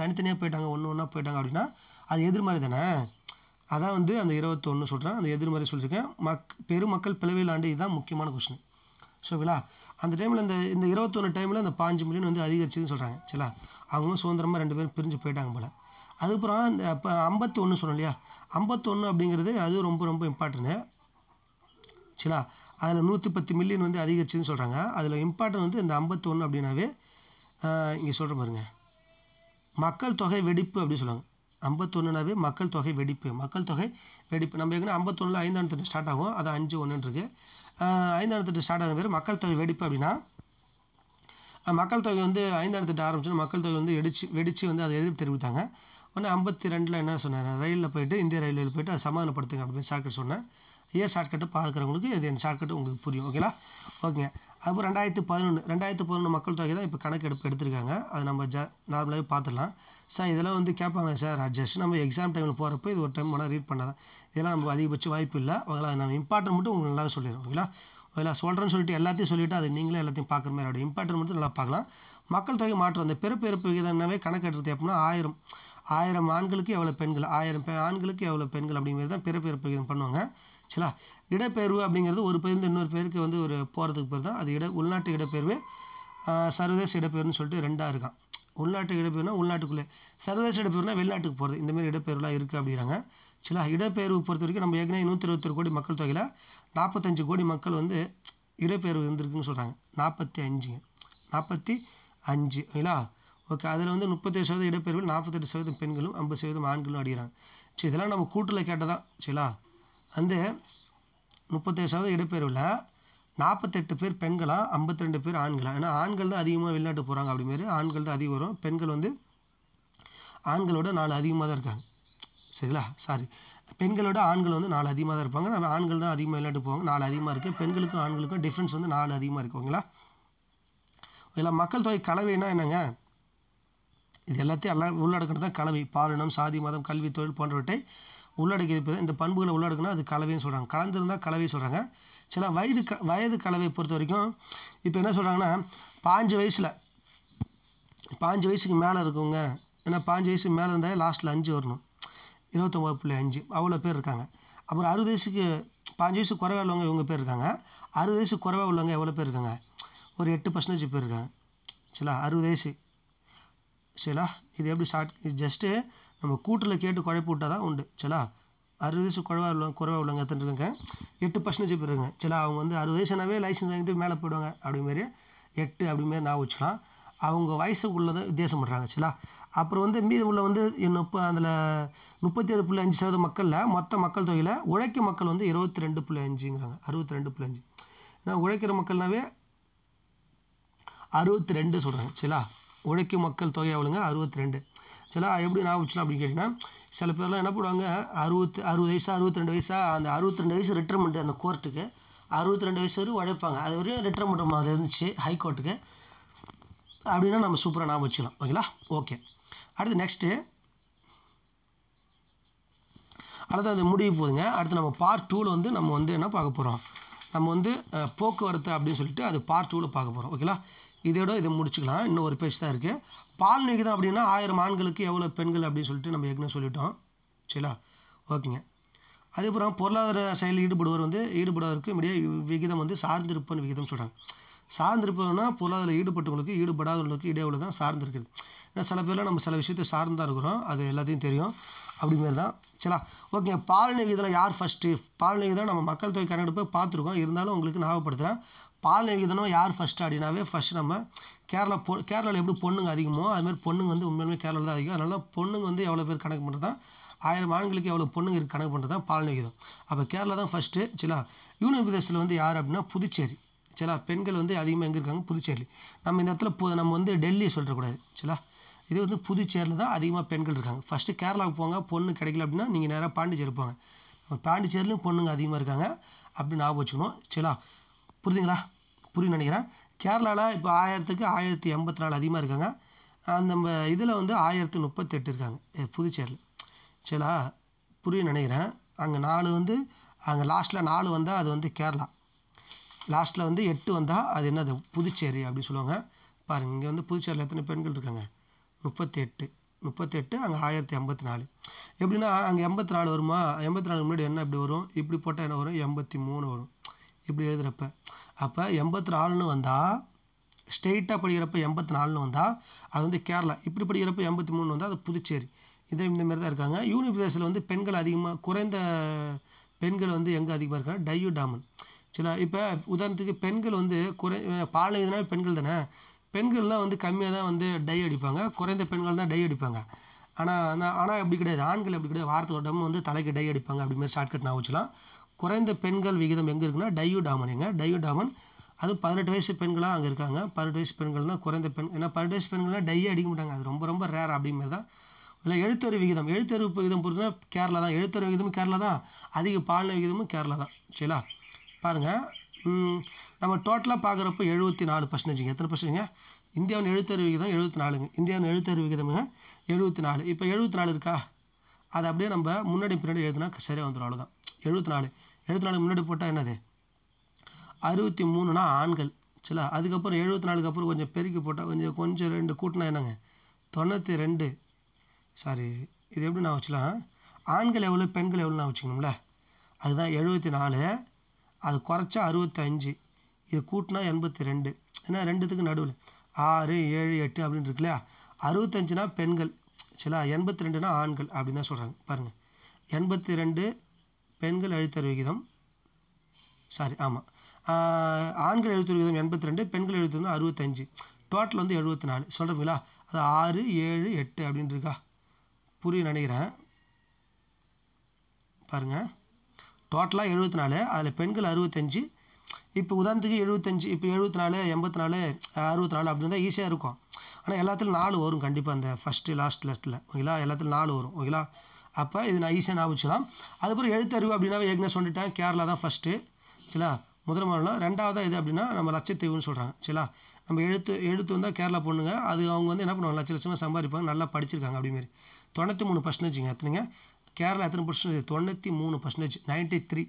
தனித்தனியாக போயிட்டாங்க ஒன்று ஒன்றா போயிட்டாங்க அப்படின்னா அது எதிர்மறை தானே அதான் வந்து அந்த இருபத்தொன்று சொல்கிறேன் அந்த எதிர்மறை சொல்லியிருக்கேன் மக் பெருமக்கள் பிளவில் ஆண்டு இதுதான் முக்கியமான கொஸ்டின் சரிங்களா அந்த டைமில் இந்த இந்த இருபத்தொன்று டைமில் அந்த பாஞ்சு மில்லியன் வந்து அதிகரிச்சுன்னு சொல்கிறாங்க சரிங்களா அவங்களும் சுதந்திரமாக ரெண்டு பேரும் பிரிஞ்சு போயிட்டாங்க போல் அதுக்கப்புறம் இந்த இப்போ ஐம்பத்தி ஒன்று சொன்னோம் இல்லையா ஐம்பத்தொன்று அப்படிங்கிறது அது ரொம்ப ரொம்ப இம்பார்ட்டன்ட்டு சரிங்களா அதில் நூற்றி பத்து மில்லியன் வந்து அதிகரிச்சுன்னு சொல்கிறாங்க அதில் இம்பார்ட்டன் வந்து இந்த ஐம்பத்தொன்று அப்படின்னாவே இங்கே சொல்கிற பாருங்க மக்கள் தொகை வெடிப்பு அப்படின்னு சொல்லுவாங்க ஐம்பத்தொன்னுனாவே மக்கள் தொகை வெடிப்பு மக்கள் தொகை வெடிப்பு நம்ம ஏற்கனவே ஐம்பத்தொன்னில் ஐந்தாண்டு திட்டம் ஸ்டார்ட் ஆகும் அது அஞ்சு ஒன்றுன்றது ஐந்தாண்டு திட்டம் ஸ்டார்ட் ஆகிற பேர் மக்கள் தொகை வெடிப்பு அப்படின்னா மக்கள் தொகை வந்து ஐந்தாண்டு திட்டம் ஆரம்பிச்சுன்னா மக்கள் தொகை வந்து வெடிச்சு வெடித்து வந்து அதை எதிர்ப்பு தெரிவித்தாங்க ஆனால் ஐம்பத்தி ரெண்டில் என்ன சொன்னார் ரயிலில் போயிட்டு இந்திய ரயிலில் போயிட்டு அதை சமாதானப்படுத்துங்க அப்படின்னு ஷார்ட்கட் சொன்னேன் ஏன் ஷார்ட்கட்டை பார்க்குறவங்களுக்கு இது என் ஷார்ட்கட்டு உங்களுக்கு புரியும் ஓகேலா ஓகேங்க அப்புறம் ரெண்டாயிரத்து பதினொன்று ரெண்டாயிரத்து பதினொன்று மக்கள் தொகை தான் இப்போ கணக்கெடுப்பு எடுத்திருக்காங்க அது நம்ம ஜ நார்மலாகவே பார்த்துடலாம் சார் இதெல்லாம் வந்து கேட்பாங்க சார் அட்ஜஸ்ட் நம்ம எக்ஸாம் டைமில் போகிறப்ப இது ஒரு டைம் வேணால் ரீட் பண்ணால் இதெல்லாம் நம்ம அதிகபட்ச வாய்ப்பு இல்லை ஓகேங்களா நம்ம இம்பார்ட்டன் மட்டும் உங்களுக்கு நல்லா சொல்லிடுறோம் ஓகேங்களா இல்லை சொல்கிறேன்னு சொல்லிட்டு எல்லாத்தையும் சொல்லிவிட்டு அது நீங்களே எல்லாத்தையும் பார்க்குற மாதிரி இம்பார்ட்டன் மட்டும் நல்லா பார்க்கலாம் மக்கள் தொகை மாற்றம் அந்த விகிதம் என்னவே கணக்கு எடுத்து எப்படின்னா ஆயிரம் ஆயிரம் ஆண்களுக்கு எவ்வளோ பெண்கள் ஆயிரம் ஆண்களுக்கு எவ்வளோ பெண்கள் அப்படிங்கிறது தான் பிறப்பிறப்பு விகிதம் பண்ணுவாங்க சரிங்களா இடப்பெயர்வு அப்படிங்கிறது ஒரு பேருந்து இன்னொரு பேருக்கு வந்து ஒரு போகிறதுக்கு பேர் தான் அது இட உள்நாட்டு இடப்பெயர்வு சர்வதேச இடப்பெயர்வுன்னு சொல்லிட்டு ரெண்டாக இருக்கான் உள்நாட்டு இடப்பெயர்னா உள்நாட்டுக்குள்ளே சர்வதேச இடப்பெயர்னா வெளிநாட்டுக்கு போகிறது இந்தமாரி இடப்பெயர்வுலாம் இருக்குது அப்படிங்கிறாங்க சில இடப்பெயர்வு பொறுத்த வரைக்கும் நம்ம ஏற்கனவே நூற்றி இருபத்தொரு கோடி மக்கள் தொகையில் நாற்பத்தஞ்சு கோடி மக்கள் வந்து இடப்பெயர்வு இருந்திருக்குன்னு சொல்கிறாங்க நாற்பத்தி அஞ்சுங்க நாற்பத்தி அஞ்சு இல்லைங்களா ஓகே அதில் வந்து முப்பத்தேழு சதவீதம் இடப்பெயர்வில் நாற்பத்தெட்டு சதவீதம் பெண்களும் ஐம்பது சதவீதம் ஆண்களும் அடிக்கிறாங்க சரி இதெல்லாம் நம்ம கூட்டில் கேட்டதான் சரிங்களா அந்த முப்பத்தேழு சதவீதம் இடப்பெயர்வில் நாற்பத்தெட்டு பேர் பெண்களாக ஐம்பத்திரெண்டு பேர் ஆண்களாக ஏன்னா ஆண்கள் தான் அதிகமாக வெளிநாட்டு போகிறாங்க அப்படிமாரி ஆண்கள் தான் அதிகம் வரும் பெண்கள் வந்து ஆண்களோட நாலு அதிகமாக தான் இருக்காங்க சரிங்களா சாரி பெண்களோட ஆண்கள் வந்து நாலு அதிகமாக தான் இருப்பாங்க நம்ம ஆண்கள் தான் அதிகமாக விளையாட்டு போவாங்க நாலு அதிகமாக இருக்குது பெண்களுக்கும் ஆண்களுக்கும் டிஃப்ரென்ஸ் வந்து நாலு அதிகமாக இருக்குங்களா இல்லை மக்கள் தொகை கலவைனா என்னங்க இது எல்லாத்தையும் எல்லாம் உள்ளடக்கிறது தான் கலவை பாலினம் சாதி மதம் கல்வி தொழில் போன்றவற்றை உள்ளடக்கி இந்த பண்புகளை உள்ளடக்குனா அது கலவைன்னு சொல்கிறாங்க கலந்துருந்தால் கலவை சொல்கிறாங்க சில வயது க வயது கலவை பொறுத்த வரைக்கும் இப்போ என்ன சொல்கிறாங்கன்னா பாஞ்சு வயசில் பாஞ்சு வயசுக்கு மேலே இருக்கவங்க ஏன்னா பாஞ்சு வயசுக்கு மேலே இருந்தால் லாஸ்ட்டில் அஞ்சு வரணும் இருபத்தொம்பது புள்ளி அஞ்சு அவ்வளோ பேர் இருக்காங்க அப்புறம் அறுபது வயசுக்கு பாஞ்சு வயசு குறைவாக உள்ளவங்க இவங்க பேர் இருக்காங்க அறுபது வயசு குறைவாக உள்ளவங்க எவ்வளோ பேர் இருக்காங்க ஒரு எட்டு பர்சன்டேஜ் பேர் இருக்காங்க சரிங்களா அறுபது வயசு சரிலா இது எப்படி ஷார்ட் இது ஜஸ்ட்டு நம்ம கூட்டில் கேட்டு குழப்பி விட்டால் தான் உண்டு சரிலா அறுபது வயசு குறைவாக உள்ள குறைவாக உள்ளவங்க எடுத்துருக்காங்க எட்டு பர்சன்டேஜ் பேருங்க சில அவங்க வந்து அறுபது வயசுனாவே லைசன்ஸ் வாங்கிட்டு மேலே போயிடுவாங்க அப்படிமாரி எட்டு அப்படிமாரி நான் வச்சுக்கலாம் அவங்க வயசுக்குள்ளதை வித்தியாசம் பண்ணுறாங்க சரிலா அப்புறம் வந்து மீது உள்ள வந்து முப்ப அதில் முப்பத்தி ஏழு புள்ளி அஞ்சு சதவீத மக்களில் மொத்த மக்கள் தொகையில் உழைக்கும் மக்கள் வந்து இருபத்தி ரெண்டு புள்ளி அஞ்சுங்கிறாங்க அறுபத்தி ரெண்டு புள்ளி அஞ்சு நான் உழைக்கிற மக்கள்னாவே அறுபத்தி ரெண்டு சொல்கிறாங்க சரிலா உழைக்கும் மக்கள் தொகை எவ்வளோங்க அறுபத்தி ரெண்டு சில எப்படி நான் வச்சலாம் அப்படின்னு கேட்டிங்கன்னா சில பேர்லாம் என்ன பண்ணுவாங்க அறுபத்து அறுபது வயசா அறுபத்தி ரெண்டு வயசா அந்த அறுபத்தி ரெண்டு வயசு ரிட்டர்மெண்ட் அந்த கோர்ட்டுக்கு அறுபத்தி ரெண்டு வயசு வரையும் உழைப்பாங்க அது வரையும் ரிட்டர்மெண்ட் மாதிரி இருந்துச்சு ஹைகோர்ட்டுக்கு அப்படின்னா நம்ம சூப்பராக நான் வச்சுக்கலாம் ஓகேங்களா ஓகே அடுத்து நெக்ஸ்ட்டு அடுத்து அது முடிவு போதுங்க அடுத்து நம்ம பார்ட் டூவில் வந்து நம்ம வந்து என்ன பார்க்க போகிறோம் நம்ம வந்து போக்குவரத்து அப்படின்னு சொல்லிட்டு அது பார்ட் டூவில் பார்க்க போகிறோம் ஓகேங்களா இதோட இதை முடிச்சுக்கலாம் இன்னும் ஒரு பேஜ் தான் இருக்குது பால் நிகிதம் அப்படின்னா ஆயிரம் ஆண்களுக்கு எவ்வளோ பெண்கள் அப்படின்னு சொல்லிட்டு நம்ம ஏற்கனவே சொல்லிட்டோம் சரிங்களா ஓகேங்க அதுக்கப்புறம் பொருளாதார செயலில் ஈடுபடுவர் வந்து ஈடுபடுவதற்கு இப்படியே விகிதம் வந்து சார்ந்திருப்பன் விகிதம் சொல்கிறாங்க சார்ந்திருப்பதுனா பொருளாதார ஈடுபட்டவங்களுக்கு ஈடுபடாதவங்களுக்கு இடையே தான் சார்ந்திருக்கிறது ஏன்னா சில பேரில் நம்ம சில விஷயத்தை சார்ந்து தான் இருக்கிறோம் அது எல்லாத்தையும் தெரியும் அப்படிமாரி தான் சரிங்களா ஓகே பாலின விகிதம் யார் ஃபஸ்ட்டு பால் விகிதம் நம்ம மக்கள் தொகை கணக்கெடுப்பு பார்த்துருக்கோம் இருந்தாலும் உங்களுக்கு ஞாபகப்படுத்துகிறேன் பால் எழுதணும் யார் ஃபஸ்ட் அப்படின்னாவே ஃபஸ்ட் நம்ம கேரளா பொ கேரளாவில் எப்படி பொண்ணுங்க அதிகமோ அதுமாதிரி பொண்ணுங்க வந்து உண்மையிலுமே கேரளாவில் தான் அதிகம் அதனால் பொண்ணுங்க வந்து எவ்வளோ பேர் கணக்கு பண்ணுறது தான் ஆயிரம் ஆண்களுக்கு எவ்வளோ பொண்ணுங்க கணக்கு பண்ணுறது தான் பால் விகிதம் அப்போ கேரளா தான் ஃபஸ்ட்டு சிலா யூனியன் பிரதேசத்தில் வந்து யார் அப்படின்னா புதுச்சேரி சிலா பெண்கள் வந்து அதிகமாக எங்கே இருக்காங்க புதுச்சேரி நம்ம இந்த இடத்துல போ நம்ம வந்து டெல்லியை சொல்லக்கூடாது சிலா இது வந்து புதுச்சேரியில் தான் அதிகமாக பெண்கள் இருக்காங்க ஃபஸ்ட்டு கேரளாவுக்கு போங்க பொண்ணு கிடைக்கல அப்படின்னா நீங்கள் நேராக பாண்டிச்சேரி போங்க பாண்டிச்சேரிலையும் பொண்ணுங்க அதிகமாக இருக்காங்க அப்படின்னு ஞாபகம் வச்சுக்கணும் சரிலா புரிஞ்சுங்களா புரியும் நினைக்கிறேன் கேரளாவில் இப்போ ஆயிரத்துக்கு ஆயிரத்தி எண்பத்தி நாலு அதிகமாக இருக்காங்க அந்த இதில் வந்து ஆயிரத்து முப்பத்தெட்டு இருக்காங்க புதுச்சேரியில் சரிலா புரியும் நினைக்கிறேன் அங்கே நாலு வந்து அங்கே லாஸ்ட்டில் நாலு வந்தால் அது வந்து கேரளா லாஸ்ட்டில் வந்து எட்டு வந்தால் அது என்னது புதுச்சேரி அப்படின்னு சொல்லுவாங்க பாருங்கள் இங்கே வந்து புதுச்சேரியில் எத்தனை பெண்கள் இருக்காங்க முப்பத்தி எட்டு முப்பத்தெட்டு அங்கே ஆயிரத்தி ஐம்பத்தி நாலு எப்படின்னா அங்கே எண்பத்தி நாலு வருமா எண்பத்தி நாலு முன்னாடி என்ன இப்படி வரும் இப்படி போட்டால் என்ன வரும் எண்பத்தி மூணு வரும் இப்படி எழுதுகிறப்ப அப்போ எண்பத்தி நாலுன்னு வந்தால் ஸ்ட்ரெயிட்டாக படிக்கிறப்ப எண்பத்தி நாலுன்னு வந்தால் அது வந்து கேரளா இப்படி படிக்கிறப்ப எண்பத்தி மூணு வந்தால் அது புதுச்சேரி இந்த இந்தமாரி தான் இருக்காங்க பிரதேசத்தில் வந்து பெண்கள் அதிகமாக குறைந்த பெண்கள் வந்து எங்கே அதிகமாக இருக்காங்க டையூ டாமன் சில இப்போ உதாரணத்துக்கு பெண்கள் வந்து குறை பால் பெண்கள் தானே பெண்கள்லாம் வந்து கம்மியாக தான் வந்து டை அடிப்பாங்க குறைந்த பெண்கள் தான் டை அடிப்பாங்க ஆனால் ஆனால் எப்படி அப்படி கிடையாது ஆண்கள் அப்படி கிடையாது வாரத்துக்கு ஒரு வந்து தலைக்கு டை அடிப்பாங்க அப்படிமாரி ஷார்ட்கட் நான் வச்சுலாம் குறைந்த பெண்கள் விகிதம் எங்கே இருக்குன்னா டையூடாமனுங்க டையூடாமன் அது பதினெட்டு வயசு பெண்களாக அங்கே இருக்காங்க பதினெட்டு வயசு பெண்கள்னால் குறைந்த பெண் ஏன்னா பதினெட்டு வயசு பெண்கள்லாம் டையே அடிக்க மாட்டாங்க அது ரொம்ப ரொம்ப ரேர் அப்படிங்கிறது தான் இல்லை எழுத்தறிவு விகிதம் எழுத்தறிவு விகிதம் பொறுத்தனா கேரளா தான் எழுத்தறிவு விகிதமும் கேரளா தான் அதிக பாலின விகிதமும் கேரளா தான் சரிங்களா பாருங்கள் நம்ம டோட்டலாக பார்க்குறப்ப எழுபத்தி நாலு பர்சன்டேஜுங்க எத்தனை பர்சன்டேஜ் இந்தியாவின் எழுத்தறிவு விகிதம் எழுபத்தி நாலுங்க இந்தியாவின் எழுத்தறிவு விகிதமுங்க எழுபத்தி நாலு இப்போ எழுபத்தி நாலு இருக்கா அதை அப்படியே நம்ம முன்னாடி பின்னாடி எழுதுனா சரியாக வந்துடும் அவ்வளோதான் எழுபத்தி நாலு எழுபத்தி நாலு முன்னாடி போட்டால் என்னது அறுபத்தி மூணுனா ஆண்கள் சில அதுக்கப்புறம் எழுபத்தி நாலுக்கு அப்புறம் கொஞ்சம் பெருக்கி போட்டால் கொஞ்சம் கொஞ்சம் ரெண்டு கூட்டினா என்னங்க தொண்ணூற்றி ரெண்டு சாரி இது எப்படி நான் வச்சலாம் ஆண்கள் எவ்வளோ பெண்கள் எவ்வளோன்னு நான் வச்சுக்கணும்ல அதுதான் எழுபத்தி நாலு அது குறைச்சா அறுபத்தஞ்சி இது கூட்டினா எண்பத்தி ரெண்டு ஏன்னா ரெண்டுத்துக்கு நடுவில் ஆறு ஏழு எட்டு அப்படின்னு இருக்குல்லையா அறுபத்தஞ்சுனா பெண்கள் சில எண்பத்தி ரெண்டுனா ஆண்கள் அப்படின்னு தான் சொல்கிறாங்க பாருங்கள் எண்பத்தி ரெண்டு பெண்கள் எழுத்தர் விகிதம் சாரி ஆமாம் ஆண்கள் எழுத்தர் விகிதம் எண்பத்தி ரெண்டு பெண்கள் எழுத்து வந்து அறுபத்தஞ்சு டோட்டல் வந்து எழுபத்தி நாலு சொல்கிறீங்களா அது ஆறு ஏழு எட்டு அப்படின்னு இருக்கா புரிய நினைக்கிறேன் பாருங்கள் டோட்டலாக எழுபத்தி நாலு அதில் பெண்கள் அறுபத்தஞ்சு இப்போ உதாரணத்துக்கு எழுபத்தஞ்சு இப்போ எழுபத்தி நாலு எண்பத்தி நாலு அறுபத்தி நாலு அப்படி இருந்தால் ஈஸியாக இருக்கும் ஆனால் எல்லாத்துலையும் நாலு வரும் கண்டிப்பாக அந்த ஃபஸ்ட்டு லாஸ்ட் லெஃப்ட்டில் ஓகேங்களா எல்லாத்துலையும் நாலு வரும் ஓகேங்களா அப்போ இது நான் ஈஸியாக நான் வச்சுக்கலாம் அதுக்கப்புறம் எழுத்தறிவு அப்படின்னா எக்னஸ் சொல்லிட்டேன் கேரளா தான் ஃபஸ்ட்டு சரிங்களா முதல் மாநிலம் ரெண்டாவது இது அப்படின்னா நம்ம லட்சத்தீவுன்னு சொல்கிறாங்க சரிங்களா நம்ம எழுத்து எழுத்து வந்தால் கேரளா பொண்ணுங்க அது அவங்க வந்து என்ன பண்ணுவாங்க லட்ச லட்சமாக சம்பாதிப்பாங்க நல்லா படிச்சிருக்காங்க அப்படிமாரி தொண்ணூற்றி மூணு பர்சன்டேஜுங்க எத்தனைங்க கேரளா எத்தனை பர்சன்டேஜ் தொண்ணூற்றி மூணு பர்சன்டேஜ் நைன்ட்டி த்ரீ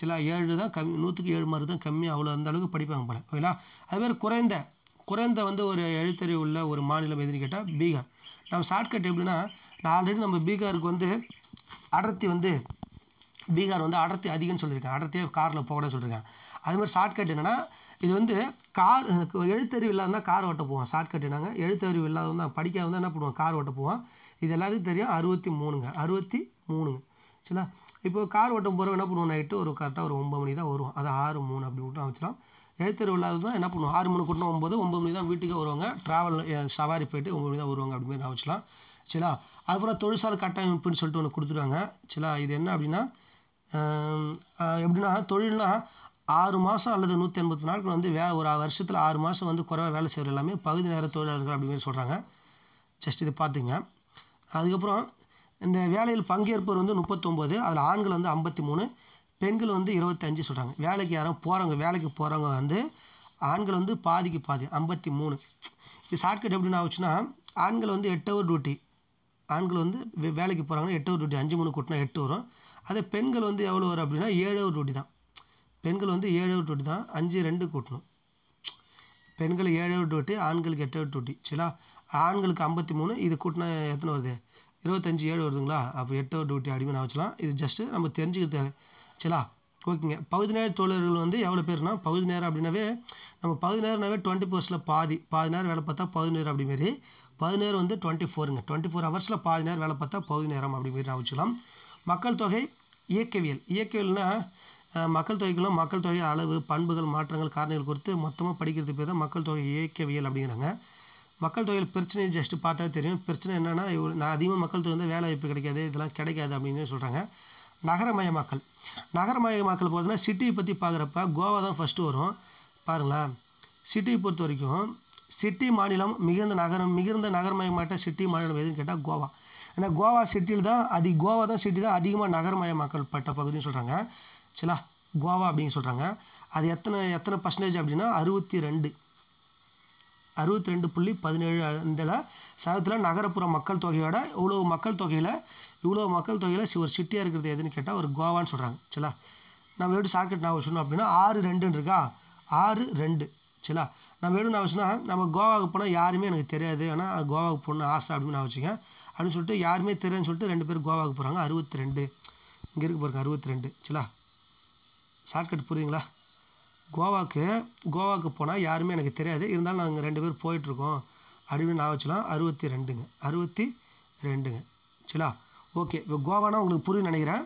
சில ஏழு தான் கம்மி நூற்றுக்கு ஏழு மார்க் தான் கம்மி அவ்வளோ அந்த அளவுக்கு படிப்பாங்க போல ஓகேங்களா அதுமாதிரி குறைந்த குறைந்த வந்து ஒரு எழுத்தறிவு உள்ள ஒரு மாநிலம் எதுன்னு கேட்டால் பீகார் நம்ம ஷார்ட்கட் எப்படின்னா நான் ஆல்ரெடி நம்ம பீகாருக்கு வந்து அடர்த்தி வந்து பீகார் வந்து அடர்த்தி அதிகன்னு சொல்லியிருக்கேன் அடர்த்தியே காரில் போகக்கூடாது சொல்லியிருக்கேன் அது மாதிரி ஷார்ட்கட் என்னென்னா இது வந்து கார் எழுத்தறிவு இல்லாத கார் ஓட்ட போவோம் ஷார்ட்கட் என்னங்க எழுத்தறிவு இல்லாத தான் படிக்காத தான் என்ன பண்ணுவோம் கார் ஓட்ட போவோம் இது எல்லாத்தையும் தெரியும் அறுபத்தி மூணுங்க அறுபத்தி மூணுங்க சரிங்களா இப்போது கார் ஓட்டம் போகிறவங்க என்ன பண்ணுவோம் நைட்டு ஒரு கரெக்டாக ஒரு ஒம்பது மணி தான் வருவோம் அதை ஆறு மூணு அப்படி விட்டுலாம் வச்சிடும் எழுத்தறிவு இல்லாத தான் என்ன பண்ணுவோம் ஆறு மணி கூட்டம் ஒம்பது ஒம்பது மணி தான் வீட்டுக்கு வருவாங்க ட்ராவல் சவாரி போயிட்டு ஒம்பது மணி தான் வருவாங்க அப்படி நான் வச்சுலாம் சரிங்களா அதுக்கப்புறம் தொழிற்சாலை கட்டமைப்புன்னு சொல்லிட்டு ஒன்று கொடுத்துருவாங்க சில இது என்ன அப்படின்னா எப்படின்னா தொழில்னா ஆறு மாதம் அல்லது நூற்றி எண்பத்தி நாட்கள் வந்து வே ஒரு வருஷத்தில் ஆறு மாதம் வந்து குறைவாக வேலை செய்கிற எல்லாமே பகுதி நேர தொழிலாளர்கள் அப்படிங்கிற சொல்கிறாங்க ஜஸ்ட் இது பார்த்துங்க அதுக்கப்புறம் இந்த வேலையில் பங்கேற்பவர் வந்து முப்பத்தொம்போது அதில் ஆண்கள் வந்து ஐம்பத்தி மூணு பெண்கள் வந்து இருபத்தஞ்சு சொல்கிறாங்க வேலைக்கு யாரும் போகிறவங்க வேலைக்கு போகிறவங்க வந்து ஆண்கள் வந்து பாதிக்கு பாதி ஐம்பத்தி மூணு இது ஷார்ட்கட் எப்படின்னா ஆச்சுன்னா ஆண்கள் வந்து எட்டு ஹவர் டியூட்டி ஆண்கள் வந்து வேலைக்கு போகிறாங்கன்னா எட்டு ஒரு டியூட்டி அஞ்சு மூணு கூட்டினா எட்டு வரும் அதே பெண்கள் வந்து எவ்வளோ வரும் அப்படின்னா ஏழு ஒரு டியூட்டி தான் பெண்கள் வந்து ஏழு ஒரு டியூட்டி தான் அஞ்சு ரெண்டு கூட்டணும் பெண்கள் ஏழு ஒரு டியூட்டி ஆண்களுக்கு எட்டு ஒரு டியூட்டி சரிங்களா ஆண்களுக்கு ஐம்பத்தி மூணு இது கூட்டினா எத்தனை வருது இருபத்தஞ்சி ஏழு வருதுங்களா அப்போ எட்டு ஒரு டியூட்டி அடிமை நான் வச்சலாம் இது ஜஸ்ட்டு நம்ம தெரிஞ்சுக்கிறது சரிங்களா ஓகேங்க பகுதி நேர தொழிலர்கள் வந்து எவ்வளோ பேர்னா பகுதி நேரம் அப்படின்னாவே நம்ம பகுதி நேரம்னாவே டுவெண்ட்டி ஃபோர்ஸில் பாதி பாதி நேரம் வேலை பார்த்தா பகுதி நேரம் அப்படிமாரி பதினேழு வந்து டுவெண்ட்டி ஃபோருங்க டுவெண்ட்டி ஃபோர் ஹவர்ஸில் பாதி நேரம் வேலை பார்த்தா பகுதி நேரம் அப்படிங்கிற வச்சுக்கலாம் மக்கள் தொகை இயக்கவியல் இயக்கவியல்னா மக்கள் தொகைக்குலாம் மக்கள் தொகை அளவு பண்புகள் மாற்றங்கள் காரணங்கள் குறித்து மொத்தமாக படிக்கிறதுக்கு பேர் தான் மக்கள் தொகை இயக்கவியல் அப்படிங்கிறாங்க மக்கள் தொகையில் பிரச்சனை ஜஸ்ட்டு பார்த்தா தெரியும் பிரச்சனை என்னென்னா நான் அதிகமாக மக்கள் தொகை வந்து வேலை வாய்ப்பு கிடைக்காது இதெல்லாம் கிடைக்காது அப்படின்னு சொல்கிறாங்க நகரமயமாக்கல் நகரமயமாக்கல் போகிறதுனா சிட்டியை பற்றி பார்க்குறப்ப கோவா தான் ஃபஸ்ட்டு வரும் பாருங்களேன் சிட்டியை பொறுத்த வரைக்கும் சிட்டி மாநிலம் மிகுந்த நகரம் மிகுந்த நகரமயமாட்ட சிட்டி மாநிலம் எதுன்னு கேட்டால் கோவா ஏன்னா கோவா சிட்டியில் தான் அது கோவா தான் சிட்டி தான் அதிகமாக நகரமயமாக்கல் பட்ட பகுதின்னு சொல்கிறாங்க சரிங்களா கோவா அப்படின்னு சொல்கிறாங்க அது எத்தனை எத்தனை பர்சன்டேஜ் அப்படின்னா அறுபத்தி ரெண்டு அறுபத்தி ரெண்டு புள்ளி பதினேழு இதில் சதத்தில் நகரப்புற மக்கள் தொகையோட இவ்வளோ மக்கள் தொகையில் இவ்வளோ மக்கள் தொகையில் ஒரு சிட்டியாக இருக்கிறது எதுன்னு கேட்டால் ஒரு கோவான்னு சொல்கிறாங்க சரிங்களா நம்ம எப்படி ஷார்ட்கட் நான் சொன்னோம் அப்படின்னா ஆறு ரெண்டுன்னு இருக்கா ஆறு ரெண்டு சரிங்களா நம்ம வேணும்னு வச்சுன்னா நம்ம கோவாவுக்கு போனால் யாருமே எனக்கு தெரியாது ஆனால் கோவாவுக்கு போகணும்னு ஆசை அப்படின்னு நான் வச்சுக்கேன் அப்படின்னு சொல்லிட்டு யாருமே தெரியாதுன்னு சொல்லிட்டு ரெண்டு பேர் கோவாவுக்கு போகிறாங்க அறுபத்தி ரெண்டு இங்கே இருக்க போகிறாங்க அறுபத்தி ரெண்டு சரிங்களா ஷார்ட்கட் புரியுதுங்களா கோவாவுக்கு கோவாவுக்கு போனால் யாருமே எனக்கு தெரியாது இருந்தாலும் நாங்கள் ரெண்டு பேர் போயிட்டுருக்கோம் அப்படின்னு நான் வச்சுக்கலாம் அறுபத்தி ரெண்டுங்க அறுபத்தி ரெண்டுங்க சரிங்களா ஓகே இப்போ கோவானா உங்களுக்கு புரியும் நினைக்கிறேன்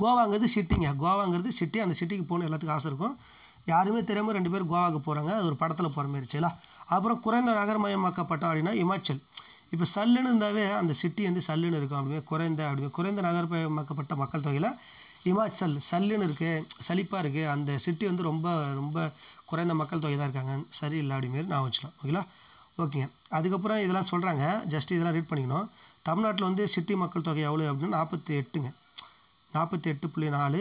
கோவாங்கிறது சிட்டிங்க கோவாங்கிறது சிட்டி அந்த சிட்டிக்கு போகணும் எல்லாத்துக்கும் ஆசை இருக்கும் யாருமே தெரியாமல் ரெண்டு பேர் கோவாவுக்கு போகிறாங்க அது ஒரு படத்தில் போகிற மாதிரி சரிங்களா அப்புறம் குறைந்த நகர்மயமாக்கப்பட்ட அப்படின்னா இமாச்சல் இப்போ சல்லுன்னு இருந்தாவே அந்த சிட்டி வந்து சல்லுன்னு இருக்கும் அப்படின்னு குறைந்த அப்படின்னு குறைந்த நகர்மயமாக்கப்பட்ட மக்கள் தொகையில் இமாச்சல் சல்லுன்னு இருக்குது சலிப்பாக இருக்குது அந்த சிட்டி வந்து ரொம்ப ரொம்ப குறைந்த மக்கள் தொகை தான் இருக்காங்க சரியில்லை அப்படிமாரி நான் வச்சுக்கலாம் ஓகேங்களா ஓகேங்க அதுக்கப்புறம் இதெல்லாம் சொல்கிறாங்க ஜஸ்ட் இதெல்லாம் ரீட் பண்ணிக்கணும் தமிழ்நாட்டில் வந்து சிட்டி மக்கள் தொகை எவ்வளோ அப்படின்னா நாற்பத்தி எட்டுங்க நாற்பத்தி எட்டு புள்ளி நாலு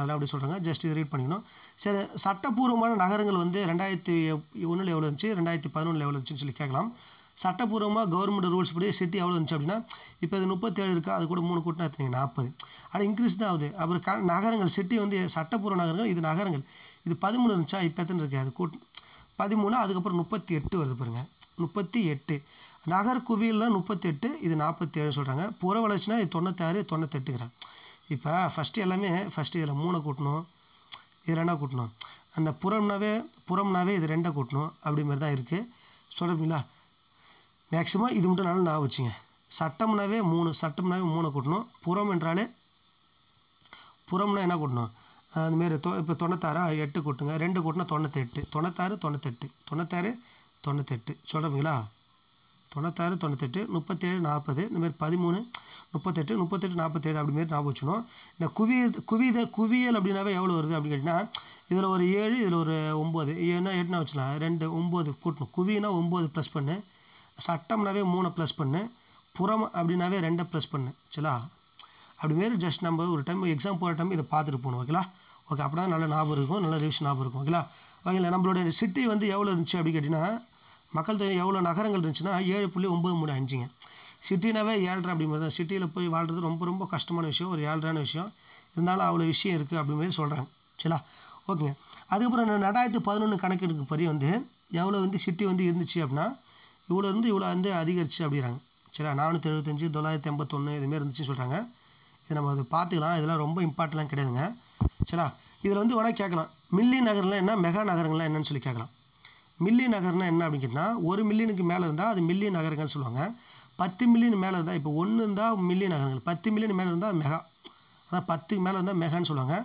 அதில் அப்படி சொல்கிறாங்க ஜஸ்ட் இது ரீட் பண்ணிக்கணும் சரி சட்டப்பூர்வமான நகரங்கள் வந்து ரெண்டாயிரத்தி ஒன்றில் எவ்வளோ இருந்துச்சு ரெண்டாயிரத்தி பதினொன்றில் எவ்வளோ இருந்துச்சுன்னு சொல்லி கேட்கலாம் சட்டப்பூர்வமாக கவர்மெண்ட் ரூல்ஸ் படி சிட்டி எவ்வளோ இருந்துச்சு அப்படின்னா இப்போ இது முப்பத்தேழு இருக்கா அது கூட மூணு கூட்டினா எத்தனை நாற்பது ஆனால் இன்க்ரீஸ் தான் ஆகுது அப்புறம் க நகரங்கள் சிட்டி வந்து சட்டப்பூர்வ நகரங்கள் இது நகரங்கள் இது பதிமூணு இருந்துச்சா இப்போ எத்தனை இருக்குது அது கூட் பதிமூணு அதுக்கப்புறம் முப்பத்தி எட்டு வருது பாருங்கள் முப்பத்தி எட்டு நகர் குவியல்னால் முப்பத்தெட்டு இது நாற்பத்தி ஏழு சொல்கிறாங்க புற வளர்ச்சினா இது தொண்ணூத்தாறு தொண்ணூத்தெட்டுங்கிறாங்க இப்போ ஃபஸ்ட்டு எல்லாமே ஃபஸ்ட்டு இதில் மூணை கூட்டணும் இது ரெண்டாக கூட்டணும் அந்த புறம்னாவே புறம்னாவே இது ரெண்டை கூட்டணும் அப்படி மாதிரி தான் இருக்குது சொல்கிறீங்களா மேக்ஸிமம் இது மட்டும் நல்லா நான் வச்சுங்க சட்டம்னாவே மூணு சட்டம்னாவே மூணை கூட்டணும் புறம் என்றாலே புறம்னா என்ன கூட்டணும் அதுமாரி தொ இப்போ தொண்ணூத்தாறு எட்டு கூட்டுங்க ரெண்டு கூட்டினா தொண்ணூத்தெட்டு தொண்ணூத்தாறு தொண்ணூத்தெட்டு தொண்ணூத்தாறு தொண்ணூத்தெட்டு சொல்கிறீங்களா தொண்ணூத்தாறு தொண்ணூத்தெட்டு முப்பத்தேழு நாற்பது மாதிரி பதிமூணு முப்பத்தெட்டு முப்பத்தெட்டு நாற்பத்தேழு அப்படிமாரி ஞாபகம் வச்சுக்கணும் இந்த குவி குவித குவியல் அப்படின்னாவே எவ்வளோ வருது அப்படின்னு கேட்டிங்கன்னா இதில் ஒரு ஏழு இதில் ஒரு ஒம்பது ஏன்னா எட்டுனா வச்சுக்கலாம் ரெண்டு ஒம்பது கூட்டணும் குவினா ஒம்பது ப்ளஸ் பண்ணு சட்டம்னாவே மூணு ப்ளஸ் பண்ணு புறம் அப்படின்னாவே ரெண்டை ப்ளஸ் பண்ணு சரிங்களா அப்படிமாரி ஜஸ்ட் நம்ம ஒரு டைம் எக்ஸாம் போகிற டைம் இதை பார்த்துட்டு போகணும் ஓகேங்களா ஓகே அப்படின்னா நல்ல ஞாபகம் இருக்கும் நல்ல ரிவிஷன் ஞாபகம் இருக்கும் ஓகேங்களா ஓகேங்களா நம்மளுடைய சிட்டி வந்து எவ்வளோ இருந்துச்சு அப்படின்னு கேட்டிங்கன்னா மக்கள் தொகை எவ்வளோ நகரங்கள் இருந்துச்சுன்னா ஏழு புள்ளி ஒம்பது மூணு அஞ்சுங்க சிட்டினாவே ஏழ்ரை அப்படிங்கிறது தான் சிட்டியில் போய் வாழ்கிறது ரொம்ப ரொம்ப கஷ்டமான விஷயம் ஒரு ஏழ்றான விஷயம் இருந்தாலும் அவ்வளோ விஷயம் இருக்குது மாதிரி சொல்கிறாங்க சரிங்களா ஓகேங்க அதுக்கப்புறம் ரெண்டாயிரத்து பதினொன்று கணக்கெடுப்பு படி வந்து எவ்வளோ வந்து சிட்டி வந்து இருந்துச்சு அப்படின்னா இவ்வளோ இருந்து இவ்வளோ வந்து அதிகரிச்சு அப்படிங்கிறாங்க சரியா நானூற்றி எழுபத்தஞ்சு தொள்ளாயிரத்தி எண்பத்தொன்று இதுமாரி இருந்துச்சுன்னு சொல்கிறாங்க இதை நம்ம அதை பார்த்துக்கலாம் இதெல்லாம் ரொம்ப இம்பார்ட்டன்ட்லாம் கிடையாதுங்க சரியா இதில் வந்து உடனே கேட்கலாம் மில்லி நகரங்கள்லாம் என்ன மெகா நகரங்கள்லாம் என்னென்னு சொல்லி கேட்கலாம் மில்லி நகர்னால் என்ன அப்படின்னு கேட்டால் ஒரு மில்லியனுக்கு மேலே இருந்தால் அது மில்லி நகரங்கள்னு சொல்லுவாங்க பத்து மில்லியன் மேலே இருந்தால் இப்போ ஒன்று இருந்தால் மில்லியன் நகரங்கள் பத்து மில்லியன் மேலே இருந்தால் மெகா அதான் பத்துக்கு மேலே இருந்தால் மெகான்னு சொல்லுவாங்க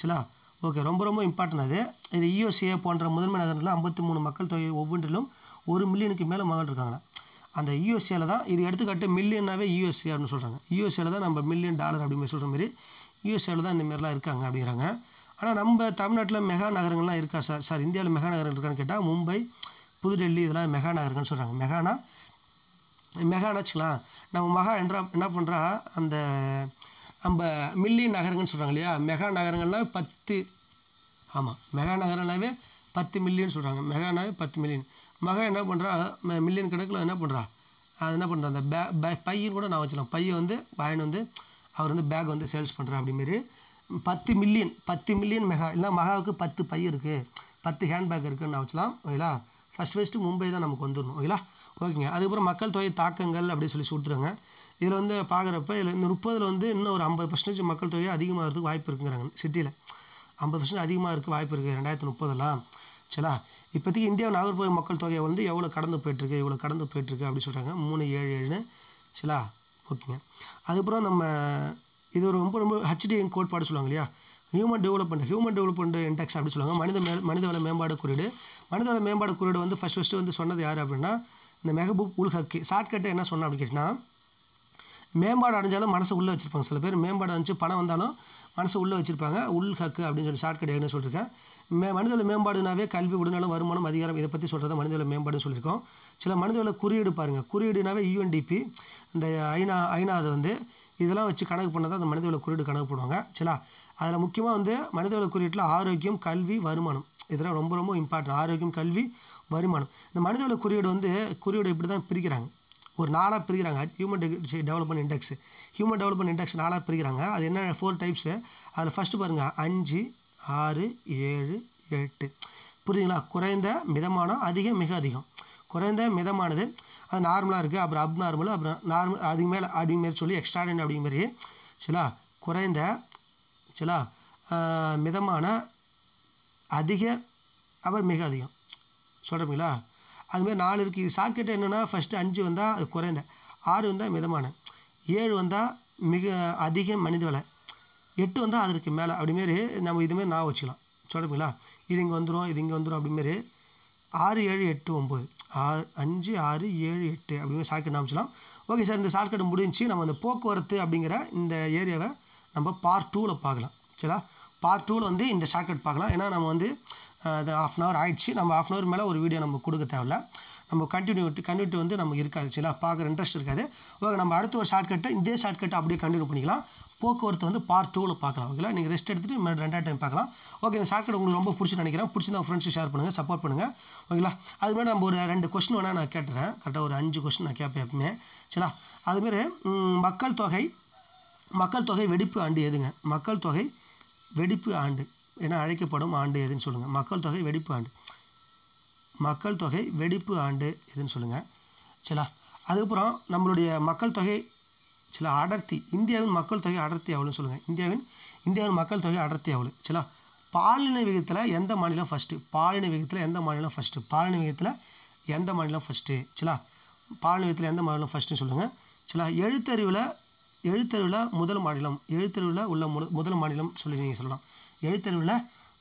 சரிங்களா ஓகே ரொம்ப ரொம்ப இம்பார்ட்டன் அது இது இஓசிஏ e போன்ற முதன்மை நகரங்களில் ஐம்பத்தி மூணு மக்கள் தொகை ஒவ்வொன்றிலும் ஒரு மில்லியனுக்கு மேலே மகள் இருக்காங்க அந்த இஓசியில் e தான் இது எடுத்துக்காட்டு மில்லியனாகவே யூஎஸ்ஏ e அப்படின்னு சொல்கிறாங்க யூஎஸ்ஏல தான் நம்ம மில்லியன் டாலர் அப்படிங்கிற சொல்கிற மாதிரி யூஎஸ்ஏல தான் இந்த மாதிரிலாம் இருக்காங்க அப்படிங்கிறாங்க ஆனால் நம்ம தமிழ்நாட்டில் மெகா நகரங்கள்லாம் இருக்கா சார் சார் இந்தியாவில் மெகா நகரங்கள் இருக்கான்னு கேட்டால் மும்பை புதுடெல்லி இதெல்லாம் மெகா நகரங்கள்னு சொல்கிறாங்க மெகானா மெகான்னு வச்சுக்கலாம் நம்ம மகா என்றா என்ன பண்ணுறா அந்த நம்ம மில்லியன் நகரங்கள்னு சொல்கிறாங்க இல்லையா மெகா நகரங்கள்னாவே பத்து ஆமாம் மெகா நகரம்னாவே பத்து மில்லியன் சொல்கிறாங்க மெகானாவே பத்து மில்லியன் மகா என்ன பண்ணுறா மில்லியன் கணக்கில் என்ன பண்ணுறா அது என்ன பண்ணுறா அந்த பே பையன் கூட நான் வச்சுக்கலாம் பையன் வந்து பையன் வந்து அவர் வந்து பேக் வந்து சேல்ஸ் பண்ணுறா அப்படிமாரி பத்து மில்லியன் பத்து மில்லியன் மெகா இல்லை மகாவுக்கு பத்து பை இருக்குது பத்து ஹேண்ட்பேக் இருக்குதுன்னு வச்சலாம் ஓகேலா ஃபஸ்ட் ஃபஸ்ட்டு மும்பை தான் நமக்கு வந்துடணும் ஓகேலா ஓகேங்க அதுக்கப்புறம் மக்கள் தொகை தாக்கங்கள் அப்படின்னு சொல்லி சொல்லிட்டுருங்க இதில் வந்து பார்க்குறப்ப இதில் இந்த முப்பதில் வந்து இன்னும் ஒரு ஐம்பது பர்சன்டேஜ் மக்கள் தொகை அதிகமாகிறதுக்கு வாய்ப்பு இருக்குங்கிறாங்க சிட்டியில் ஐம்பது பர்சன்டேஜ் அதிகமாக இருக்க வாய்ப்பு இருக்குது ரெண்டாயிரத்து முப்பதெல்லாம் சரிங்களா இப்போதைக்கு இந்தியா நாகர்கோவில் மக்கள் தொகை வந்து எவ்வளோ கடந்து போயிட்டுருக்கு இவ்வளோ கடந்து போயிட்டுருக்கு அப்படின்னு சொல்கிறாங்க மூணு ஏழு ஏழுன்னு சரிங்களா ஓகேங்க அதுக்கப்புறம் நம்ம இது ரொம்ப ரொம்ப ஹெச்டிஎன் கோட்பாடு சொல்லுவாங்க இல்லையா human development human development index அப்படின்னு சொல்லுவாங்க மனித மே மனிதவள மேம்பாடு குறியீடு மனிதவள மேம்பாடு குறியீடு வந்து ஃபஸ்ட் ஃபஸ்ட்டு வந்து சொன்னது யார் அப்படின்னா இந்த மெகபுக் உல் ஹக்கு ஷார்ட்கட்டை என்ன சொன்னோம் அப்படின்னு கேட்டிங்கன்னா மேம்பாடு அடைஞ்சாலும் மனசு உள்ளே வச்சுருப்பாங்க சில பேர் மேம்பாடு அடைஞ்சு பணம் வந்தாலும் மனசு உள்ளே வச்சுருப்பாங்க உள் ஹக்கு அப்படின்னு சொல்லி ஷார்ட்கட் என்ன சொல்லியிருக்கேன் மே மனிதவள மேம்பாடுனாவே கல்வி உடல்நலம் வருமானம் அதிகாரம் இதை பற்றி சொல்கிறத மனிதவள மேம்பாடுன்னு சொல்லியிருக்கோம் சில மனிதவள குறியீடு பாருங்கள் குறியீடுனாவே யூஎன்டிபி e இந்த ஐநா ஐநா அது வந்து இதெல்லாம் வச்சு கணக்கு பண்ண தான் அந்த மனிதவள குறியீடு கணக்கு பண்ணுவாங்க சரிங்களா அதில் முக்கியமாக வந்து மனிதவள குறியீட்டில் ஆரோக்கியம் கல்வி வருமானம் இதெல்லாம் ரொம்ப ரொம்ப இம்பார்ட்டன்ட் ஆரோக்கியம் கல்வி வருமானம் இந்த மனிதவள குறியீடு வந்து குறியீடு இப்படி தான் பிரிக்கிறாங்க ஒரு நாளாக பிரிக்கிறாங்க human development index human development index நாளாக பிரிக்கிறாங்க அது என்ன ஃபோர் டைப்ஸு அதில் ஃபஸ்ட்டு பாருங்கள் அஞ்சு ஆறு ஏழு எட்டு புரியுதுங்களா குறைந்த மிதமானம் அதிகம் மிக அதிகம் குறைந்த மிதமானது அது நார்மலாக இருக்குது அப்புறம் அப் நார்மலு அப்புறம் நார்மல் அதுக்கு மேலே அப்படிங்க மாரி சொல்லி எக்ஸ்ட்ராடன் அப்படிங்க மாரி சரிங்களா குறைந்த சரிங்களா மிதமான அதிக அப்புறம் மிக அதிகம் சொல்கிறீங்களா அதுமாதிரி நாலு இருக்குது இது ஷார்ட்கட் என்னென்னா ஃபஸ்ட்டு அஞ்சு வந்தால் அது குறைந்த ஆறு வந்தால் மிதமான ஏழு வந்தால் மிக அதிக மனித விலை எட்டு வந்தால் அதற்கு மேலே அப்படிமாரி நம்ம இதுமாரி நான் வச்சுக்கலாம் சொல்கிறீங்களா இது இங்கே வந்துடும் இது இங்கே வந்துடும் அப்படிமாரி ஆறு ஏழு எட்டு ஒம்பது ஆறு அஞ்சு ஆறு ஏழு எட்டு அப்படிங்கிற ஷார்ட்கட் அமைச்சலாம் ஓகே சார் இந்த ஷார்ட்கட் முடிஞ்சு நம்ம அந்த போக்குவரத்து அப்படிங்கிற இந்த ஏரியாவை நம்ம பார்ட் டூவில் பார்க்கலாம் சரிங்களா பார்ட் டூவில் வந்து இந்த ஷார்ட்கட் பார்க்கலாம் ஏன்னா நம்ம வந்து அது ஆஃப் அன் ஹவர் ஆயிடுச்சு நம்ம ஆஃப் அன் ஹவர் மேலே ஒரு வீடியோ நம்ம கொடுக்க தேவையில்ல நம்ம விட்டு கண்டினியூட்டி வந்து நமக்கு இருக்காது சில பார்க்குற இன்ட்ரெஸ்ட் இருக்காது ஓகே நம்ம அடுத்த ஒரு ஷார்ட்கட்டை இதே ஷார்ட்கட்டை அப்படியே கண்டினியூ பண்ணிக்கலாம் போக்குவரத்து வந்து பார்ட் டூவில் பார்க்கலாம் ஓகேங்களா நீங்கள் ரெஸ்ட் எடுத்துகிட்டு மறுபடியும் ரெண்டாவது டைம் பார்க்கலாம் ஓகே இந்த ஷார்ட்கட் உங்களுக்கு ரொம்ப பிடிச்சி நினைக்கிறேன் பிடிச்சிருந்தா ஃப்ரெண்ட்ஸ் ஷேர் பண்ணுங்கள் சப்போர்ட் பண்ணுங்கள் ஓகேங்களா அதுமாதிரி நம்ம ஒரு ரெண்டு கொஸ்டின் வேணால் நான் கேட்டுறேன் கரெக்டாக ஒரு அஞ்சு கொஸ்டின் நான் கேட்பேன் எப்பவுமே சரிங்களா அதுமாரி மக்கள் தொகை மக்கள் தொகை வெடிப்பு ஆண்டு எதுங்க மக்கள் தொகை வெடிப்பு ஆண்டு ஏன்னா அழைக்கப்படும் ஆண்டு எதுன்னு சொல்லுங்கள் மக்கள் தொகை வெடிப்பு ஆண்டு மக்கள் தொகை வெடிப்பு ஆண்டு இதுன்னு சொல்லுங்கள் சரிங்களா அதுக்கப்புறம் நம்மளுடைய மக்கள் தொகை சில அடர்த்தி இந்தியாவின் மக்கள் தொகை அடர்த்தி எவ்வளோன்னு சொல்லுங்கள் இந்தியாவின் இந்தியாவின் மக்கள் தொகை அடர்த்தி எவ்வளோ சரிங்களா பாலின விகிதத்தில் எந்த மாநிலம் ஃபஸ்ட்டு பாலின விகிதத்தில் எந்த மாநிலம் ஃபஸ்ட்டு பாலின விகிதத்தில் எந்த மாநிலம் ஃபஸ்ட்டு சரிங்களா பாலின விகிதத்தில் எந்த மாநிலம் ஃபஸ்ட்டுன்னு சொல்லுங்கள் சரிங்களா எழுத்தறிவில் எழுத்தறிவில் முதல் மாநிலம் எழுத்தறிவில் உள்ள முதல் மாநிலம் சொல்லி நீங்கள் சொல்லலாம் எழுத்தறிவில்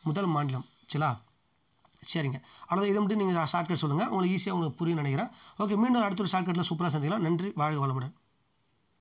முதல் மாநிலம் சரிங்களா சரிங்க அதாவது இதை மட்டும் நீங்கள் ஷார்ட்கட் சொல்லுங்கள் உங்களுக்கு ஈஸியாக உங்களுக்கு புரியும் நினைக்கிறேன் ஓகே மீண்டும் அடுத்த ஒரு ஷார்ட்கட்டில் சூப்பராக சந்திக்கலாம் நன்றி வாழ்க வளமுடன்